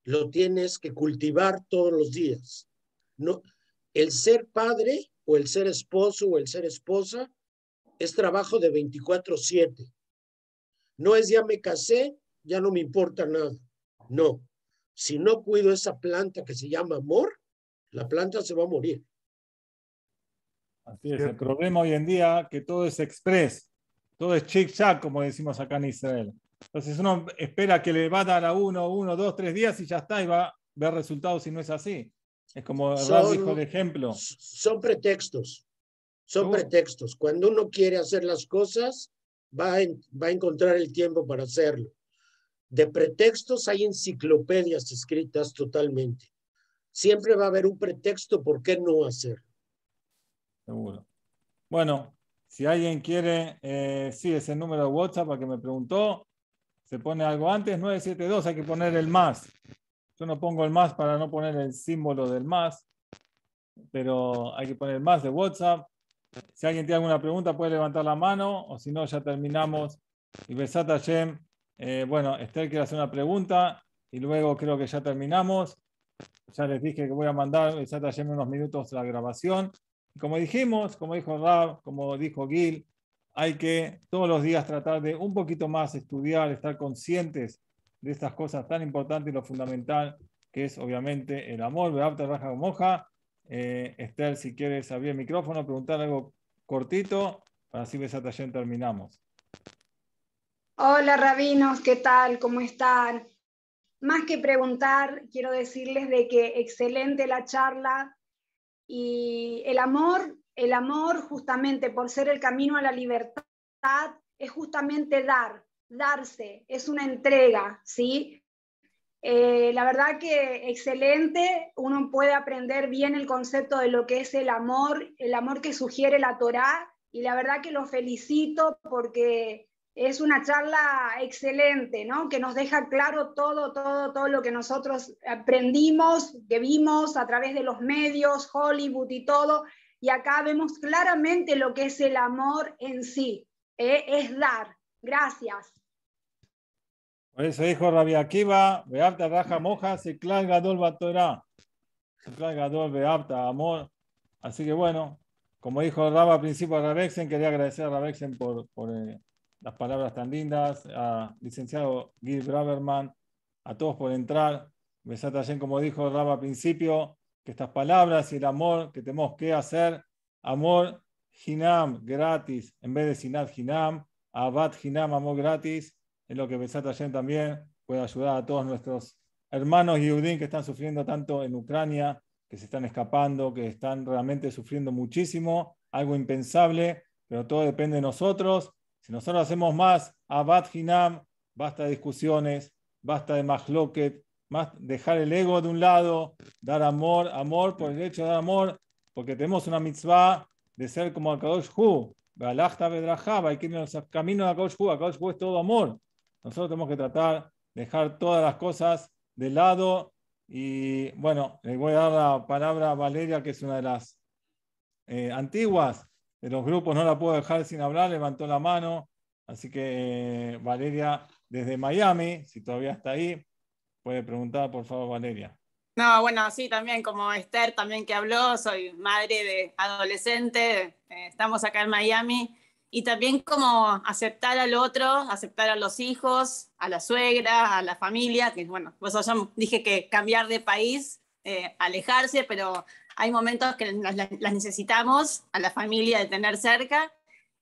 lo tienes que cultivar todos los días. No, el ser padre o el ser esposo o el ser esposa es trabajo de 24/7. No es ya me casé, ya no me importa nada. No. Si no cuido esa planta que se llama amor, la planta se va a morir. Así es, el problema hoy en día que todo es express, todo es chic-chac, como decimos acá en Israel. Entonces uno espera que le va a dar a uno, uno, dos, tres días y ya está y va a ver resultados si no es así. Es como dijo el ejemplo. Son pretextos, son pretextos. Cuando uno quiere hacer las cosas, va a, va a encontrar el tiempo para hacerlo. De pretextos hay enciclopedias escritas totalmente. Siempre va a haber un pretexto por qué no hacerlo. Seguro. Bueno, si alguien quiere, eh, sí, ese número de WhatsApp que me preguntó, se pone algo antes, 972, hay que poner el más. Yo no pongo el más para no poner el símbolo del más, pero hay que poner el más de WhatsApp. Si alguien tiene alguna pregunta, puede levantar la mano, o si no, ya terminamos. Y Besata Yem, eh, bueno, Esther quiere hacer una pregunta, y luego creo que ya terminamos. Ya les dije que voy a mandar Besata Yem unos minutos la grabación. como dijimos, como dijo Rab, como dijo Gil, hay que todos los días tratar de un poquito más estudiar, estar conscientes de estas cosas tan importantes y lo fundamental que es obviamente el amor, Beabta Raja eh, Esther, si quieres abrir el micrófono, preguntar algo cortito, para así ves terminamos. Hola, rabinos, ¿qué tal? ¿Cómo están? Más que preguntar, quiero decirles de que excelente la charla y el amor, el amor justamente por ser el camino a la libertad es justamente dar, darse, es una entrega, ¿sí? Eh, la verdad que excelente, uno puede aprender bien el concepto de lo que es el amor, el amor que sugiere la Torá, y la verdad que lo felicito porque es una charla excelente, ¿no? Que nos deja claro todo, todo, todo lo que nosotros aprendimos, que vimos a través de los medios, Hollywood y todo, y acá vemos claramente lo que es el amor en sí, ¿eh? es dar. Gracias. Por eso dijo Rabia Akiva, Beapta Raja Moja, Ciclal Gadol Batorá. Ciclal Gadol Beapta Amor. Así que bueno, como dijo Raba al principio de Rabexen, quería agradecer a Rabexen por, por eh, las palabras tan lindas, a licenciado Gil Braverman, a todos por entrar. también como dijo Raba al principio, que estas palabras y el amor que tenemos que hacer, amor Hinam gratis, en vez de sinad Hinam, Abad Hinam, amor gratis es lo que Besat también puede ayudar a todos nuestros hermanos Yudín que están sufriendo tanto en Ucrania, que se están escapando, que están realmente sufriendo muchísimo, algo impensable, pero todo depende de nosotros. Si nosotros hacemos más, Abad Hinam, basta de discusiones, basta de Mahloket, más dejar el ego de un lado, dar amor, amor por el hecho de dar amor, porque tenemos una mitzvah de ser como Akadosh Hu, Balachta hay que ir en de Akadosh Hu, Akadosh Hu es todo amor. Nosotros tenemos que tratar de dejar todas las cosas de lado. Y bueno, le voy a dar la palabra a Valeria, que es una de las eh, antiguas de los grupos. No la puedo dejar sin hablar, levantó la mano. Así que eh, Valeria, desde Miami, si todavía está ahí, puede preguntar, por favor, Valeria. No, bueno, sí, también como Esther también que habló, soy madre de adolescente, eh, estamos acá en Miami y también como aceptar al otro, aceptar a los hijos, a la suegra, a la familia, que bueno, pues yo dije que cambiar de país, eh, alejarse, pero hay momentos que las, necesitamos, a la familia de tener cerca,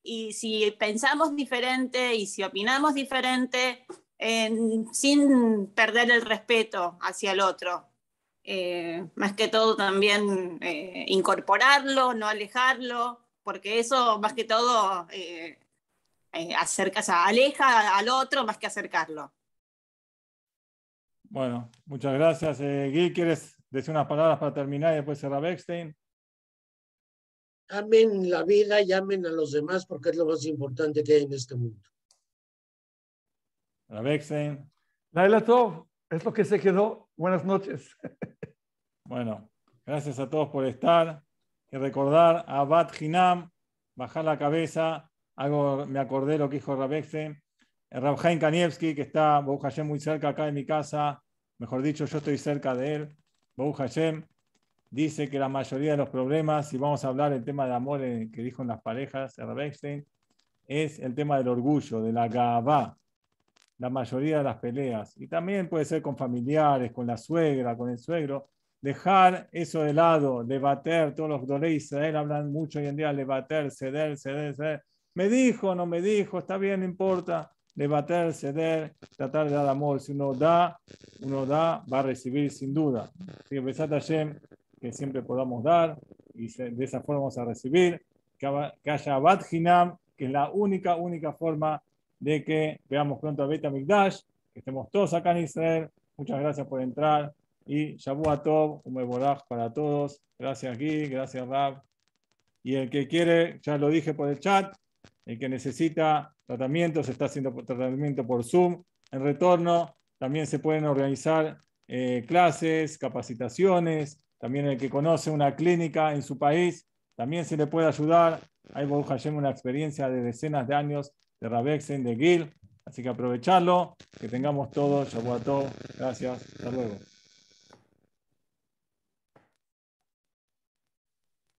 y si pensamos diferente y si opinamos diferente, eh, sin perder el respeto hacia el otro. Eh, más que todo también incorporarlo, no alejarlo, porque eso más que todo eh, eh, acerca, o sea, aleja al otro más que acercarlo. Bueno, muchas gracias. Eh, Gil, ¿quieres decir unas palabras para terminar y después cerrar Beckstein? Amen la vida y amen a los demás porque es lo más importante que hay en este mundo. Beckstein. Laila Tov, es lo que se quedó. Buenas noches. Bueno, gracias a todos por estar y recordar a Bat Hinam, bajar la cabeza. Hago, me acordé lo que dijo Rabexen. Eh, Rabjain Kanievski, que está muy cerca acá de mi casa, mejor dicho, yo estoy cerca de él. Bou dice que la mayoría de los problemas, y vamos a hablar el tema de amor eh, que dijo en las parejas, eh, Rabexen, es el tema del orgullo, de la gaba, la mayoría de las peleas. Y también puede ser con familiares, con la suegra, con el suegro dejar eso de lado, debater, todos los dolores Israel hablan mucho hoy en día, debater, ceder, ceder, ceder. Me dijo, no me dijo, está bien, importa. Debater, ceder, tratar de dar amor. Si uno da, uno da, va a recibir sin duda. Así que a que siempre podamos dar y de esa forma vamos a recibir. Que haya bat Hinam, que es la única, única forma de que veamos pronto a Beta Mikdash, que estemos todos acá en Israel. Muchas gracias por entrar. Y Tov, un Meboraj para todos. Gracias, Gui, gracias, Rab. Y el que quiere, ya lo dije por el chat, el que necesita tratamientos, está haciendo tratamiento por Zoom. En retorno, también se pueden organizar eh, clases, capacitaciones. También el que conoce una clínica en su país, también se le puede ayudar. Hay, una experiencia de decenas de años de Rabexen, de Gil. Así que aprovecharlo, que tengamos todo. Tov gracias, hasta luego.